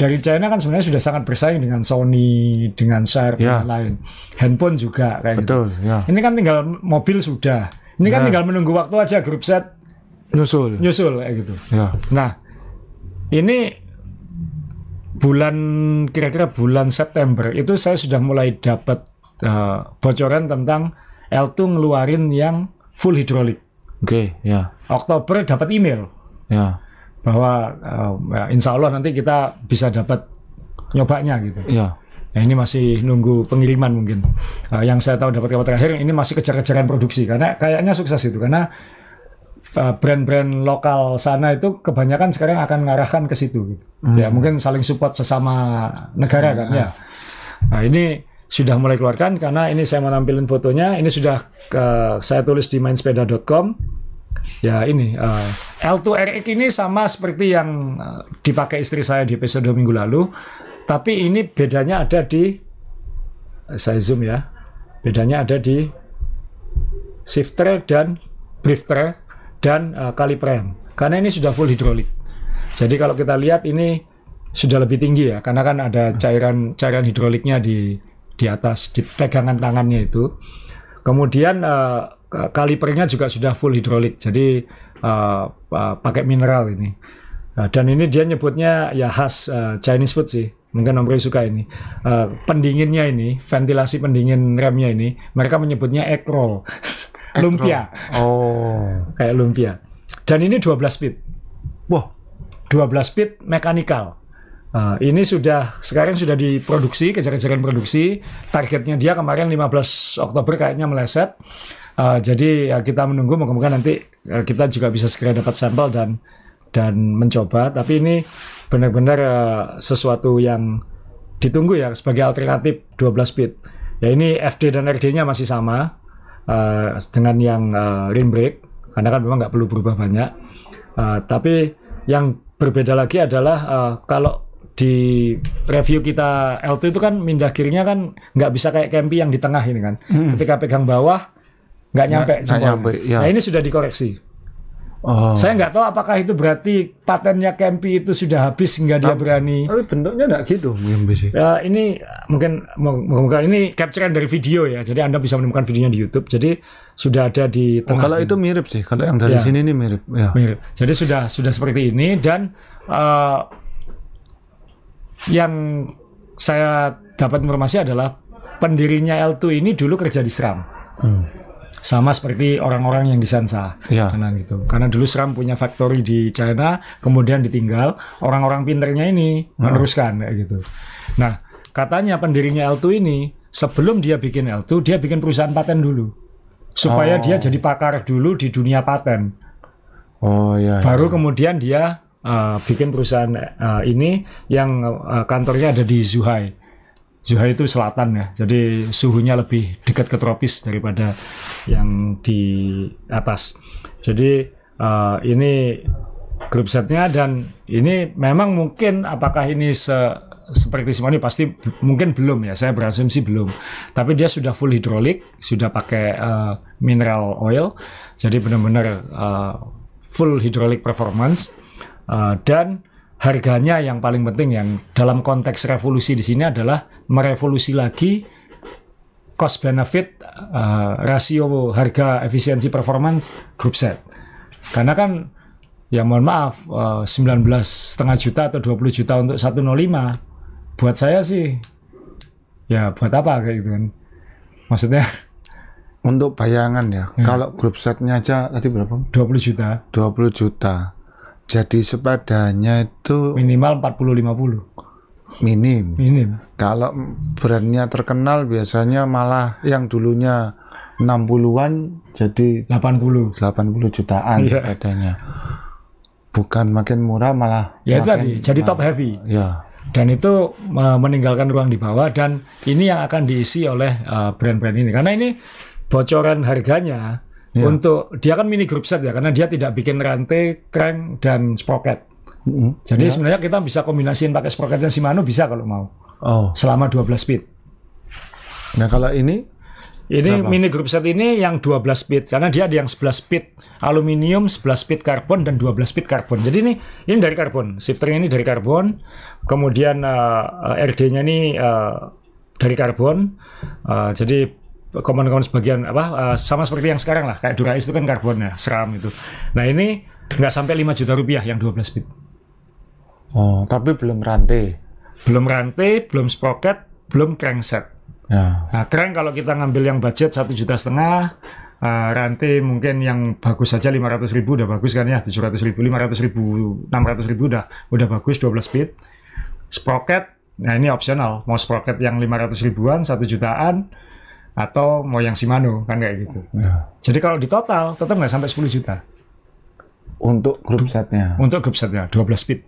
dari China kan sebenarnya sudah sangat bersaing dengan Sony, dengan Sharp ya. dan lain. Handphone juga kayak gitu. Betul, gitu. Ya. Ini kan tinggal mobil sudah. Ini kan ya. kan tinggal menunggu waktu aja grup set nyusul. Nyusul kayak gitu. Ya. Nah, ini bulan kira-kira bulan September itu saya sudah mulai dapat uh, bocoran tentang L2 ngeluarin yang full hidrolik. Oke, okay, ya. Yeah. Oktober dapat email. Ya. Yeah. Bahwa uh, insya Allah nanti kita bisa dapat nyobanya gitu. Ya. Yeah. Nah, ini masih nunggu pengiriman mungkin. Uh, yang saya tahu dapat kabar terakhir ini masih kejar-kejaran produksi karena kayaknya sukses itu karena Eh, brand-brand lokal sana itu kebanyakan sekarang akan mengarahkan ke situ. Gitu. Hmm. Ya mungkin saling support sesama negara kan, hmm. kan ya. Nah ini sudah mulai keluarkan karena ini saya menampilkan fotonya. Ini sudah ke, eh, saya tulis di mainsepeda.com. Ya ini uh, eh, L2RX ini sama seperti yang dipakai istri saya di episode minggu lalu. Tapi ini bedanya ada di saya zoom ya. Bedanya ada di shifter dan brifter dan uh, kali Karena ini sudah full hidrolik. Jadi kalau kita lihat ini sudah lebih tinggi ya, karena kan ada cairan cairan hidroliknya di di atas di pegangan tangannya itu. Kemudian uh, eh, kalipernya juga sudah full hidrolik, jadi uh, uh, pakai mineral ini. Uh, dan ini dia nyebutnya ya khas uh, Chinese food sih, mungkin Om Roy suka ini. Uh, pendinginnya ini, ventilasi pendingin remnya ini, mereka menyebutnya egg roll. [laughs] lumpia. Oh. Kayak lumpia. Dan ini 12 bit. Wah. 12 bit mekanikal. Uh, ini sudah sekarang sudah diproduksi, kejar-kejaran produksi. Targetnya dia kemarin 15 Oktober kayaknya meleset. Uh, jadi ya kita menunggu moga-moga nanti uh, kita juga bisa segera dapat sampel dan dan mencoba. Tapi ini benar-benar uh, sesuatu yang ditunggu ya sebagai alternatif 12 bit. Ya ini FD dan RD-nya masih sama uh, dengan yang uh, eh, rim brake karena kan memang nggak perlu berubah banyak. Uh, tapi yang berbeda lagi adalah uh, kalau di review kita LT itu kan mindah kirinya kan nggak bisa kayak Kempi yang di tengah ini kan. Hmm. Ketika pegang bawah nggak nyampe. Gak, nyampe ya. Nah ini sudah dikoreksi. Oh. Saya nggak tahu apakah itu berarti patennya Kempi itu sudah habis sehingga dia berani. Tapi bentuknya nggak gitu Kempi sih. Ya, ini mungkin mungkin ini capturean dari video ya. Jadi Anda bisa menemukan videonya di YouTube. Jadi sudah ada di oh, tengah. Oh, kalau itu mirip sih. Kalau yang dari ya. sini ini mirip. Ya. Mirip. Jadi sudah sudah seperti ini dan uh, yang saya dapat informasi adalah pendirinya L2 ini dulu kerja di Seram. Hmm sama seperti orang-orang yang di Sansa, yeah. Iya. Karena gitu. Karena dulu Seram punya factory di China, kemudian ditinggal orang-orang pinternya ini meneruskan kayak gitu. Nah, katanya pendirinya L2 ini sebelum dia bikin L2, dia bikin perusahaan paten dulu. Supaya oh. dia jadi pakar dulu di dunia paten. Oh iya. iya. Baru yeah. kemudian dia uh, bikin perusahaan uh, ini yang uh, kantornya ada di Zuhai. Zuhai itu selatan ya, jadi suhunya lebih dekat ke tropis daripada yang di atas. Jadi uh, ini grup setnya dan ini memang mungkin apakah ini se seperti semua ini pasti mungkin belum ya, saya berasumsi belum. Tapi dia sudah full hidrolik, sudah pakai uh, mineral oil, jadi benar-benar uh, full hidrolik performance uh, dan harganya yang paling penting yang dalam konteks revolusi di sini adalah merevolusi lagi cost benefit uh, rasio harga efisiensi performance group set. Karena kan ya mohon maaf uh, belas setengah juta atau 20 juta untuk 105 buat saya sih ya buat apa kayak gitu kan. Maksudnya [laughs] untuk bayangan ya, ya. kalau grup setnya aja tadi berapa? 20 juta. 20 juta. Jadi sepadanya itu minimal 40 50 minim. Minim. Kalau brandnya terkenal biasanya malah yang dulunya 60-an jadi 80 80 jutaan katanya. Iya. Bukan makin murah malah ya makin, tadi jadi top heavy. Ya. Dan itu meninggalkan ruang di bawah dan ini yang akan diisi oleh eh, brand-brand brand -brand ini karena ini bocoran harganya ya. untuk dia kan mini group set ya karena dia tidak bikin rantai, crank dan sprocket. Mm-hmm. Jadi ya. sebenarnya kita bisa kombinasiin pakai sprocketnya Shimano bisa kalau mau. Oh. Selama 12 speed. Nah, kalau ini ini Kenapa? mini group set ini yang 12 speed karena dia ada yang 11 speed aluminium, 11 speed karbon dan 12 speed karbon. Jadi ini ini dari karbon. Shifter ini dari karbon. Kemudian uh, eh, eh, RD-nya ini uh, dari karbon. Uh, jadi komponen-komponen sebagian apa uh, sama seperti yang sekarang lah kayak Durais itu kan karbon ya, seram itu. Nah, ini nggak sampai 5 juta rupiah yang 12 speed. Oh, tapi belum rantai. Belum rantai, belum sprocket, belum crankset. Ya. Nah, crank kalau kita ngambil yang budget satu juta setengah, uh, rantai mungkin yang bagus saja 500 ribu udah bagus kan ya, 700 ribu, 500 ribu, 600 ribu udah udah bagus 12 speed. Sprocket, nah ini opsional. Mau sprocket yang 500 ribuan, satu jutaan, atau mau yang Shimano kan kayak gitu. Ya. Jadi kalau di total tetap nggak sampai 10 juta. Untuk grup setnya. Untuk grup setnya 12 speed.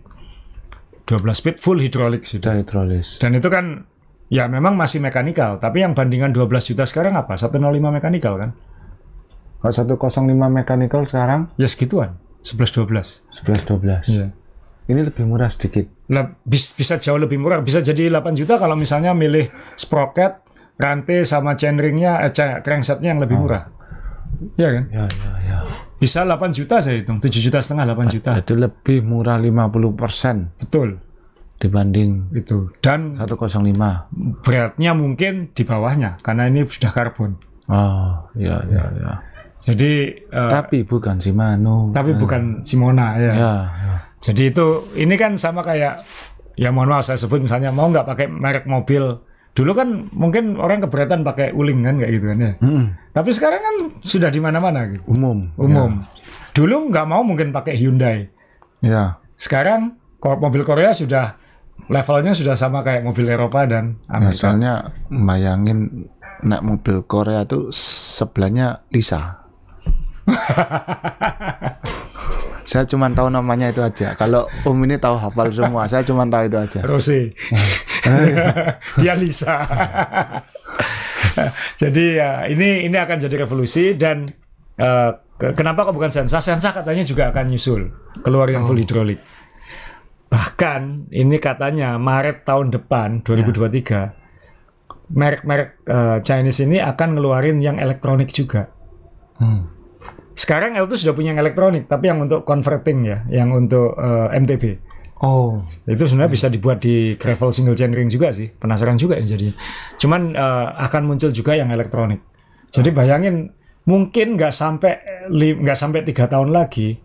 12 speed full hidrolik sudah gitu. hidrolis. Dan itu kan ya memang masih mekanikal, tapi yang bandingan 12 juta sekarang apa? 105 mekanikal kan? Kalau 105 mekanikal sekarang ya segituan, 11 12. 11 12. Iya. Ini lebih murah sedikit. Nah, bisa jauh lebih murah, bisa jadi 8 juta kalau misalnya milih sprocket, rantai sama chainringnya, eh, crankshaftnya yang lebih oh. murah. Iya kan? Ya, ya, ya. Bisa 8 juta saya hitung, 7 juta setengah 8 juta. Jadi lebih murah 50%. Betul. Dibanding itu. Dan 105. Beratnya mungkin di bawahnya karena ini sudah karbon. Oh, ya ya ya. ya. Jadi uh, tapi bukan Shimano. Tapi ya. bukan Simona ya. ya. ya. Jadi itu ini kan sama kayak ya mohon maaf saya sebut misalnya mau nggak pakai merek mobil Dulu kan mungkin orang keberatan pakai uling kan kayak gitu kan ya. Hmm. Tapi sekarang kan sudah di mana-mana gitu. Umum. Umum. Ya. Dulu nggak mau mungkin pakai Hyundai. Ya. Sekarang mobil Korea sudah levelnya sudah sama kayak mobil Eropa dan ya, Amerika. Ya, soalnya bayangin naik mobil Korea tuh sebelahnya Lisa. [laughs] Saya cuma tahu namanya itu aja. Kalau Om ini tahu hafal semua, saya cuma tahu itu aja. Rose. [laughs] Dia Lisa. jadi ya ini ini akan jadi revolusi dan uh, kenapa kok bukan Sensa? Sensa katanya juga akan nyusul keluar yang oh. full hidrolik. Bahkan ini katanya Maret tahun depan 2023 ya. merek-merek uh, Chinese ini akan ngeluarin yang elektronik juga. Hmm. Sekarang L2 sudah punya yang elektronik, tapi yang untuk converting ya, yang untuk uh, eh, MTB. Oh, itu sebenarnya bisa dibuat di gravel single chain juga sih. Penasaran juga ya jadinya. Cuman uh, akan muncul juga yang elektronik. Jadi ah. bayangin mungkin nggak sampai nggak sampai tiga tahun lagi.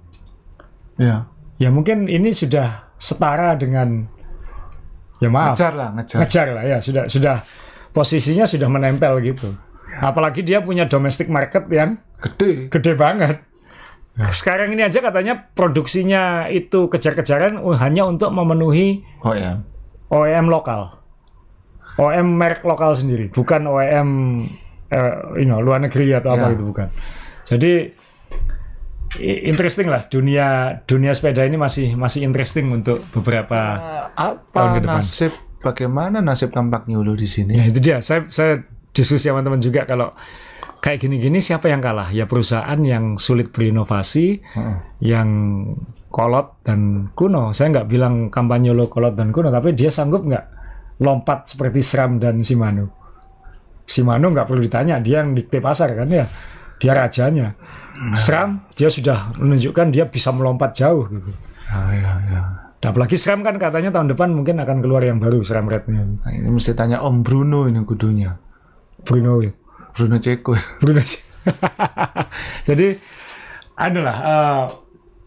Ya. Ya mungkin ini sudah setara dengan ya maaf. Ngejar lah, ngejar. Ngejar lah ya sudah sudah posisinya sudah menempel gitu. Ya. Apalagi dia punya domestic market yang Gede. Gede banget. Ya. Sekarang ini aja katanya produksinya itu kejar-kejaran hanya untuk memenuhi OEM. OEM lokal. OEM merek lokal sendiri, bukan OEM eh, you know, luar negeri atau apa ya. itu bukan. Jadi interesting lah dunia dunia sepeda ini masih masih interesting untuk beberapa uh, apa tahun ke depan. nasib bagaimana nasib tampaknya dulu di sini? Ya itu dia. Saya saya diskusi sama teman juga kalau kayak gini-gini siapa yang kalah? Ya perusahaan yang sulit berinovasi, hmm. yang kolot dan kuno. Saya nggak bilang kampanye lo kolot dan kuno, tapi dia sanggup nggak lompat seperti Sram dan Shimano. Shimano nggak perlu ditanya, dia yang dikte pasar kan ya, dia rajanya. Hmm. Sram dia sudah menunjukkan dia bisa melompat jauh. Gitu. Ya, ya, ya. Dan nah, apalagi Sram kan katanya tahun depan mungkin akan keluar yang baru Sram Rednya. ini mesti tanya Om Bruno ini kudunya. Bruno ya. Bruno Ceko. Bruno Ceko. [laughs] Jadi adalah uh,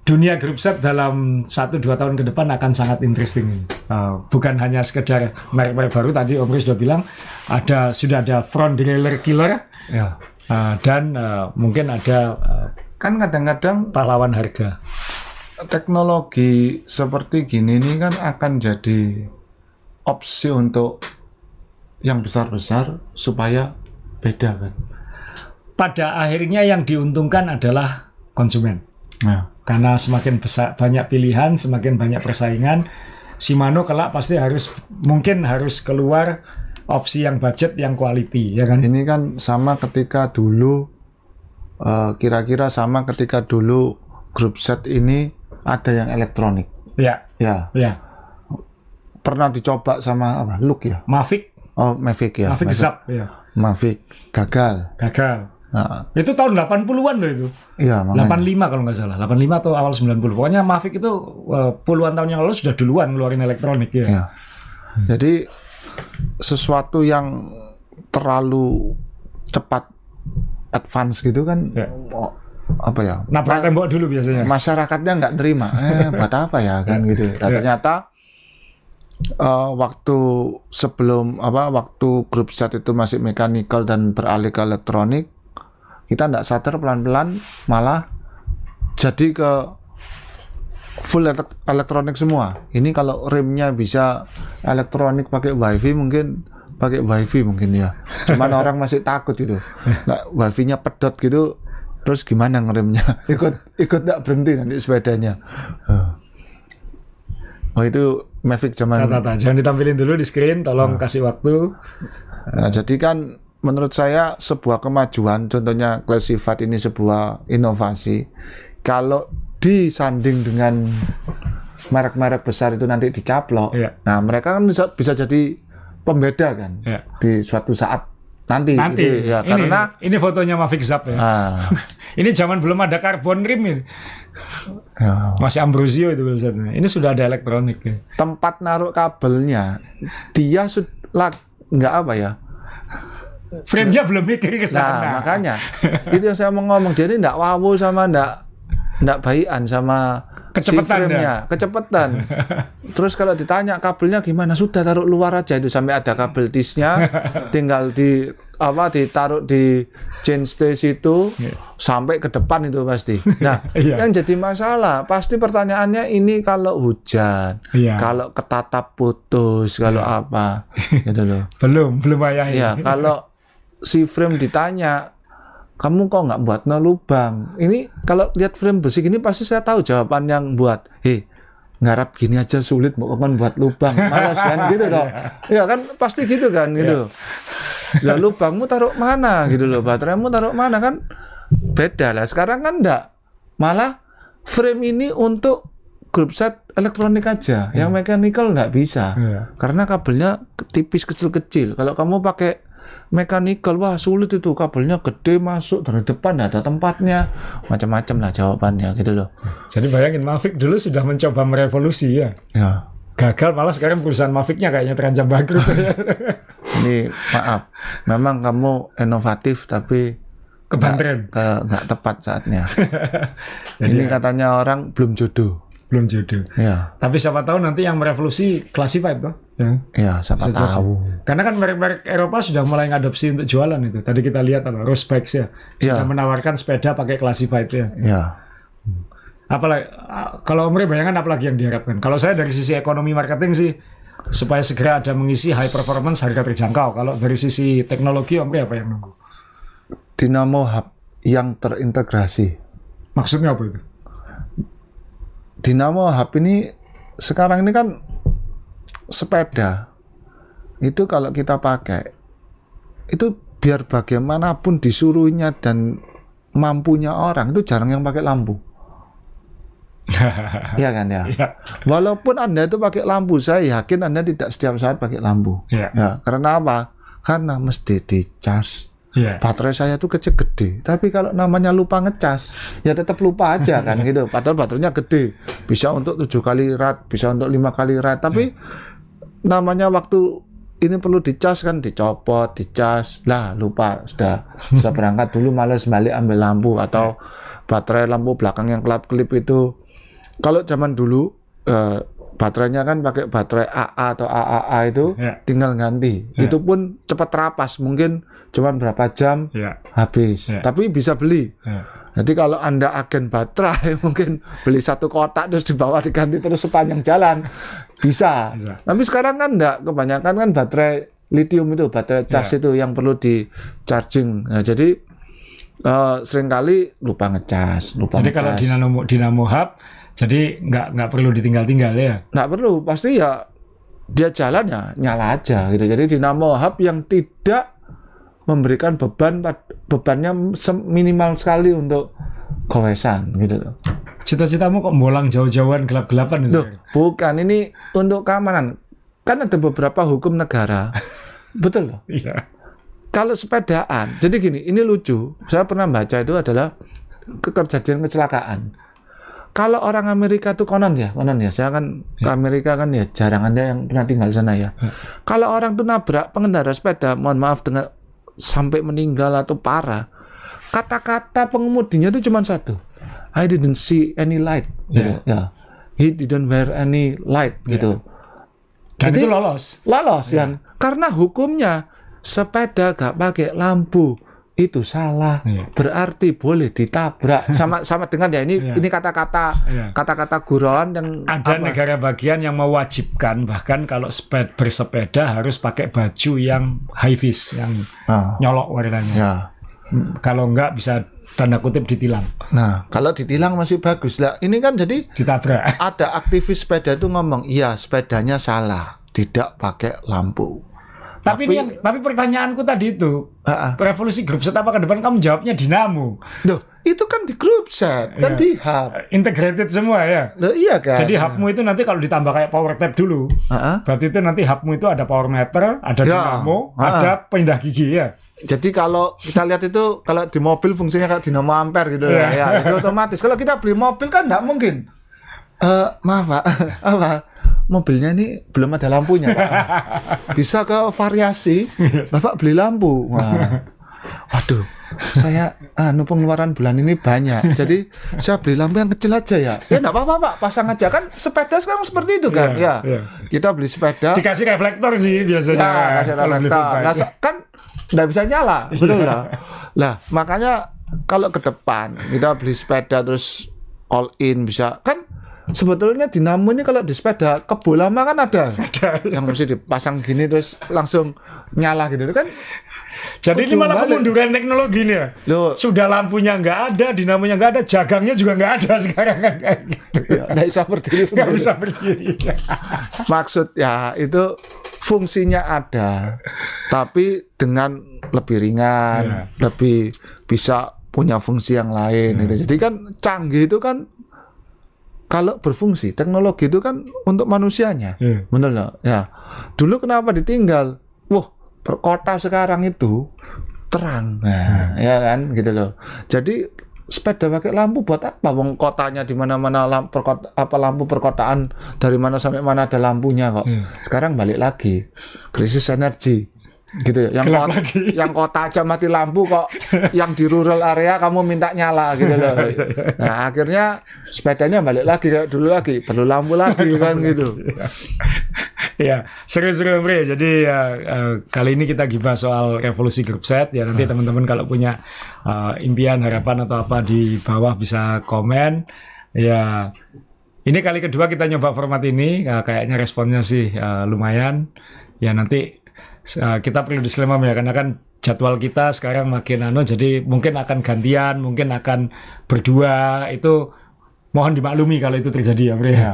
dunia grup set dalam 1-2 tahun ke depan akan sangat interesting. Uh, bukan hanya sekedar merek-merek baru tadi Om Riz sudah bilang ada sudah ada front dealer killer. Ya. Uh, dan uh, mungkin ada uh, kan kadang-kadang pahlawan harga. Teknologi seperti gini ini kan akan jadi opsi untuk yang besar-besar supaya Beda kan. Pada akhirnya yang diuntungkan adalah konsumen. Nah. Karena semakin besar, banyak pilihan, semakin banyak persaingan, Shimano kelak pasti harus mungkin harus keluar opsi yang budget yang quality ya kan. Ini kan sama ketika dulu eh, kira-kira uh, sama ketika dulu grup set ini ada yang elektronik. Ya. Ya. Ya. Pernah dicoba sama apa? Look ya. Mavic Oh, Mavic ya. Mavic, Mavic. Zap, ya. Mavic gagal. Gagal. Nah. Itu tahun 80-an loh itu. Iya, makanya. 85 kalau nggak salah. 85 atau awal 90. Pokoknya Mavic itu eh, puluhan tahun yang lalu sudah duluan ngeluarin elektronik ya. ya. Jadi sesuatu yang terlalu cepat advance gitu kan ya. Oh, apa ya? Nabrak tembok dulu biasanya. Masyarakatnya nggak terima. Eh, buat apa ya kan [laughs] ya. gitu. Nah, ternyata uh, waktu sebelum apa waktu grup chat itu masih mekanikal dan beralih ke elektronik kita tidak sadar pelan-pelan malah jadi ke full elektronik semua ini kalau remnya bisa elektronik pakai wifi mungkin pakai wifi mungkin ya cuman [laughs] orang masih takut gitu nah, wifi nya pedot gitu terus gimana ngeremnya [laughs] ikut ikut tidak berhenti nanti sepedanya eh. oh itu Mavic zaman Tata, jangan ditampilin dulu di screen tolong nah. kasih waktu nah jadi kan menurut saya sebuah kemajuan contohnya Classified ini sebuah inovasi kalau disanding dengan merek-merek besar itu nanti dicaplok yeah. nah mereka kan bisa, bisa jadi pembeda kan yeah. di suatu saat Nanti. Nanti. ya, ini, karena ini fotonya Mavic Zap ya. Ah. [laughs] ini zaman belum ada karbon rim ini. Ya. Masih ambrosio itu biasanya. Ini sudah ada elektronik. Ya. Tempat naruh kabelnya dia sudah nggak apa ya? Frame-nya belum mikir ke nah, sana. Nah, makanya [laughs] itu yang saya mau ngomong. Jadi nggak wawu sama nggak ndak baikan sama kecepetan si frame ya? [laughs] Terus kalau ditanya kabelnya gimana, sudah taruh luar aja itu sampai ada kabel tisnya, [laughs] tinggal di apa ditaruh di chain stage itu yeah. sampai ke depan itu pasti. [laughs] Nah, yeah. yang jadi masalah pasti pertanyaannya ini kalau hujan, yeah. kalau ketatap putus, kalau iya. apa gitu loh. belum, belum ayah. Ya, kalau si frame ditanya kamu kok nggak buat no lubang? Ini kalau lihat frame besi gini pasti saya tahu jawaban yang buat. Hei, ngarap gini aja sulit mau kan buat lubang malas kan [laughs] gitu dong ya kan pasti gitu kan iya. gitu lah lubangmu taruh mana gitu loh bateraimu taruh mana kan beda lah sekarang kan enggak malah frame ini untuk grup set elektronik aja hmm. yang mechanical nggak bisa yeah. karena kabelnya tipis kecil-kecil kalau kamu pakai mekanikal wah sulit itu kabelnya gede masuk dari depan ada tempatnya macam-macam lah jawabannya gitu loh jadi bayangin Mavic dulu sudah mencoba merevolusi ya ya gagal malah sekarang perusahaan Maviknya kayaknya terancam bangkrut [laughs] ini maaf memang kamu inovatif tapi kebanteran nggak tepat saatnya [laughs] ini ya. katanya orang belum jodoh belum jodoh. Ya. Tapi siapa tahu nanti yang merevolusi classified toh. Iya, ya, ya siapa Bisa tahu. Jodoh. Karena kan merek-merek Eropa sudah mulai ngadopsi untuk jualan itu. Tadi kita lihat apa Rosebikes ya. ya. Sudah menawarkan sepeda pakai classified ya. Ya. Apalagi kalau Omri bayangkan apalagi yang diharapkan. Kalau saya dari sisi ekonomi marketing sih supaya segera ada mengisi high performance harga terjangkau. Kalau dari sisi teknologi Omri apa yang nunggu? Dinamo Hub yang terintegrasi. Maksudnya apa itu? dinamo HP ini sekarang ini kan sepeda itu kalau kita pakai itu biar bagaimanapun disuruhnya dan mampunya orang itu jarang yang pakai lampu. [laughs] Iya kan ya? ya. Walaupun Anda itu pakai lampu, saya yakin Anda tidak setiap saat pakai lampu. Ya. ya. Karena apa? Karena mesti di charge. Yeah. Baterai saya tuh kecil gede, tapi kalau namanya lupa ngecas, ya tetap lupa aja [laughs] kan gitu. Padahal baterainya gede, bisa untuk tujuh kali rat, bisa untuk lima kali rat, tapi yeah. namanya waktu ini perlu dicas kan dicopot dicas lah lupa sudah sudah [laughs] berangkat dulu males balik ambil lampu atau baterai lampu belakang yang kelap kelip itu kalau zaman dulu eh, baterainya kan pakai baterai AA atau AAA itu ya. tinggal ganti. Ya. Itu pun cepat terapas mungkin cuma berapa jam ya. habis. Ya. Tapi bisa beli. Ya. Jadi kalau Anda agen baterai [laughs] mungkin beli satu kotak terus dibawa diganti terus sepanjang jalan. Bisa. bisa. Tapi sekarang kan enggak, kebanyakan kan baterai lithium itu, baterai charge ya. itu yang perlu di charging. Nah, jadi uh, seringkali lupa ngecas, lupa Jadi nge kalau dinamo dinamo hub jadi nggak nggak perlu ditinggal-tinggal ya? Nggak perlu, pasti ya dia jalan ya nyala aja gitu. Jadi dinamo hub yang tidak memberikan beban bebannya minimal sekali untuk kolesan gitu Cita-citamu kok bolang jauh-jauhan gelap-gelapan itu? bukan ini untuk keamanan. Kan ada beberapa hukum negara. [laughs] Betul loh. Iya. Kalau sepedaan, jadi gini, ini lucu. Saya pernah baca itu adalah kekerjaan kecelakaan kalau orang Amerika tuh konon ya, konon ya. Saya kan ke ya. Amerika kan ya jarang ada yang pernah tinggal di sana ya. ya. Kalau orang tuh nabrak pengendara sepeda, mohon maaf dengan sampai meninggal atau parah, kata-kata pengemudinya itu cuma satu. I didn't see any light. Yeah. Gitu. Ya. He didn't wear any light yeah. gitu. Dan Jadi, itu lolos. Lolos yeah. kan. Karena hukumnya sepeda gak pakai lampu itu salah. Yeah. Berarti boleh ditabrak [laughs] sama sama dengan ya ini yeah. ini kata-kata kata iya. kata-kata guruan yang ada apa? negara bagian yang mewajibkan bahkan kalau seped, bersepeda harus pakai baju yang high vis yang ah. nyolok warnanya. Yeah. Hmm, kalau enggak bisa tanda kutip ditilang. Nah, kalau ditilang masih bagus lah. Ini kan jadi ditabrak. Ada aktivis sepeda itu ngomong, "Iya, sepedanya salah, tidak pakai lampu." Tapi, tapi yang tapi pertanyaanku tadi itu uh, uh. revolusi grup set apa ke depan kamu jawabnya dinamo. Duh, itu kan di grup set kan yeah. di hub. Integrated semua ya. Duh, iya kan. Jadi hubmu itu nanti kalau ditambah kayak power tap dulu. Uh, uh. Berarti itu nanti hubmu itu ada power meter, ada yeah. dinamo, uh, uh. ada pindah gigi ya. Jadi kalau kita lihat itu kalau di mobil fungsinya kayak dinamo ampere gitu yeah. ya. Iya. ya. Itu otomatis. Kalau kita beli mobil kan tidak mungkin. Uh, maaf pak, [laughs] apa? mobilnya ini belum ada lampunya Pak. [laughs] Bisa ke variasi, Bapak beli lampu. Wah. Waduh, saya anu pengeluaran bulan ini banyak. Jadi saya beli lampu yang kecil aja ya. Ya enggak apa-apa, Pak. Pasang aja kan sepeda sekarang seperti itu kan. Yeah, ya. Yeah. Kita beli sepeda. Dikasih reflektor sih biasanya. Nah, kasih reflektor. Nah, kan enggak bisa nyala, iya. betul yeah. lah. Lah, makanya kalau ke depan kita beli sepeda terus all in bisa kan sebetulnya dinamo ini kalau di sepeda kebo lama kan ada. [laughs] Yang mesti dipasang gini terus langsung nyala gitu kan. Jadi Udah ini malah kemunduran teknologi nih ya. Loh. Sudah lampunya nggak ada, dinamonya nggak ada, jagangnya juga nggak ada [laughs] sekarang kan gitu. Ya, bisa berdiri. Nggak bisa berdiri. [laughs] Maksud ya itu fungsinya ada, tapi dengan lebih ringan, ya. lebih bisa punya fungsi yang lain. Hmm. Gitu. Jadi kan canggih itu kan kalau berfungsi teknologi itu kan untuk manusianya hmm. benar ya ya dulu kenapa ditinggal wah kota sekarang itu terang nah, hmm. ya kan gitu loh jadi sepeda pakai lampu buat apa wong kotanya di mana-mana lampu apa lampu perkotaan dari mana sampai mana ada lampunya kok. Hmm. Sekarang balik lagi krisis energi gitu ya yang kota, [laughs] yang kota aja mati lampu kok yang di rural area kamu minta nyala gitu loh [laughs] iya, iya, iya. nah akhirnya sepedanya balik lagi kayak dulu lagi perlu lampu lagi [laughs] kan gitu ya seru-seru Bre jadi ya, eh, kali ini kita gibah soal revolusi grup set ya nanti ah. teman-teman kalau punya uh, impian harapan atau apa di bawah bisa komen ya ini kali kedua kita nyoba format ini uh, kayaknya responnya sih uh, lumayan ya nanti Eh, kita perlu disclaimer ya karena kan jadwal kita sekarang makin anu jadi mungkin akan gantian mungkin akan berdua itu mohon dimaklumi kalau itu terjadi ya Bre ya.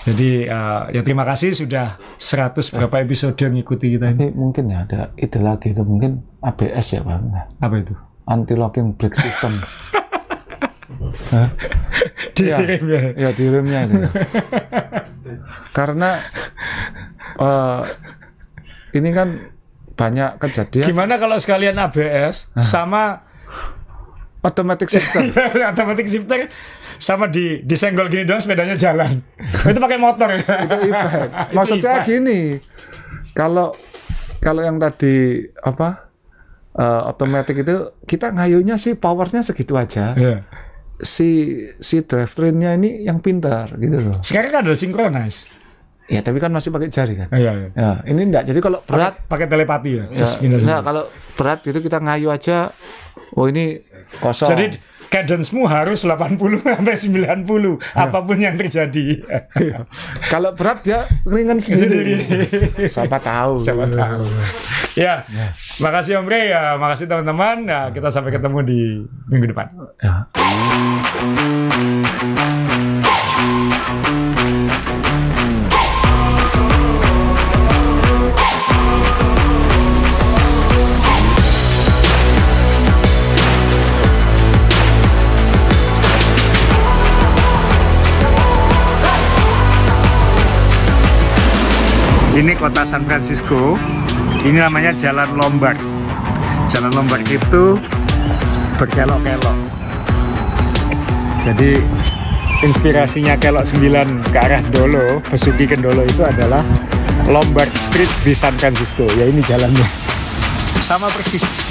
Jadi uh, ya terima kasih sudah 100 berapa episode yang mengikuti kita ini. Tapi mungkin ya ada ide lagi itu mungkin ABS ya Bang. Apa itu? Anti locking brake system. [laughs] di iya. ya, iya, Ya di [laughs] itu. Karena uh, ini kan banyak kejadian. Gimana kalau sekalian ABS sama automatic [laughs] shifter? automatic shifter sama di disenggol gini doang sepedanya jalan. itu pakai motor. itu [laughs] Maksud itu saya Maksudnya gini, kalau kalau yang tadi apa uh, eh, otomatis itu kita ngayunya sih powernya segitu aja. Yeah. Si si drivetrainnya ini yang pintar gitu loh. Sekarang kan ada synchronize. Ya, tapi kan masih pakai jari kan. Iya, iya. Ya, ini enggak. Jadi kalau berat pakai, telepati ya. ya nah, kalau berat itu kita ngayu aja. Oh, ini kosong. Jadi cadence-mu harus 80 [laughs] sampai 90 ya. apapun yang terjadi. Ya. kalau berat ya ringan [laughs] sendiri. sendiri. Siapa tahu. Siapa tahu. ya. ya. Makasih Om Rey, ya. makasih teman-teman. Nah, kita sampai ketemu di minggu depan. Ya. ini kota San Francisco ini namanya Jalan Lombard Jalan Lombard itu berkelok-kelok jadi inspirasinya kelok 9 ke arah Dolo Besuki Kendolo itu adalah Lombard Street di San Francisco ya ini jalannya sama persis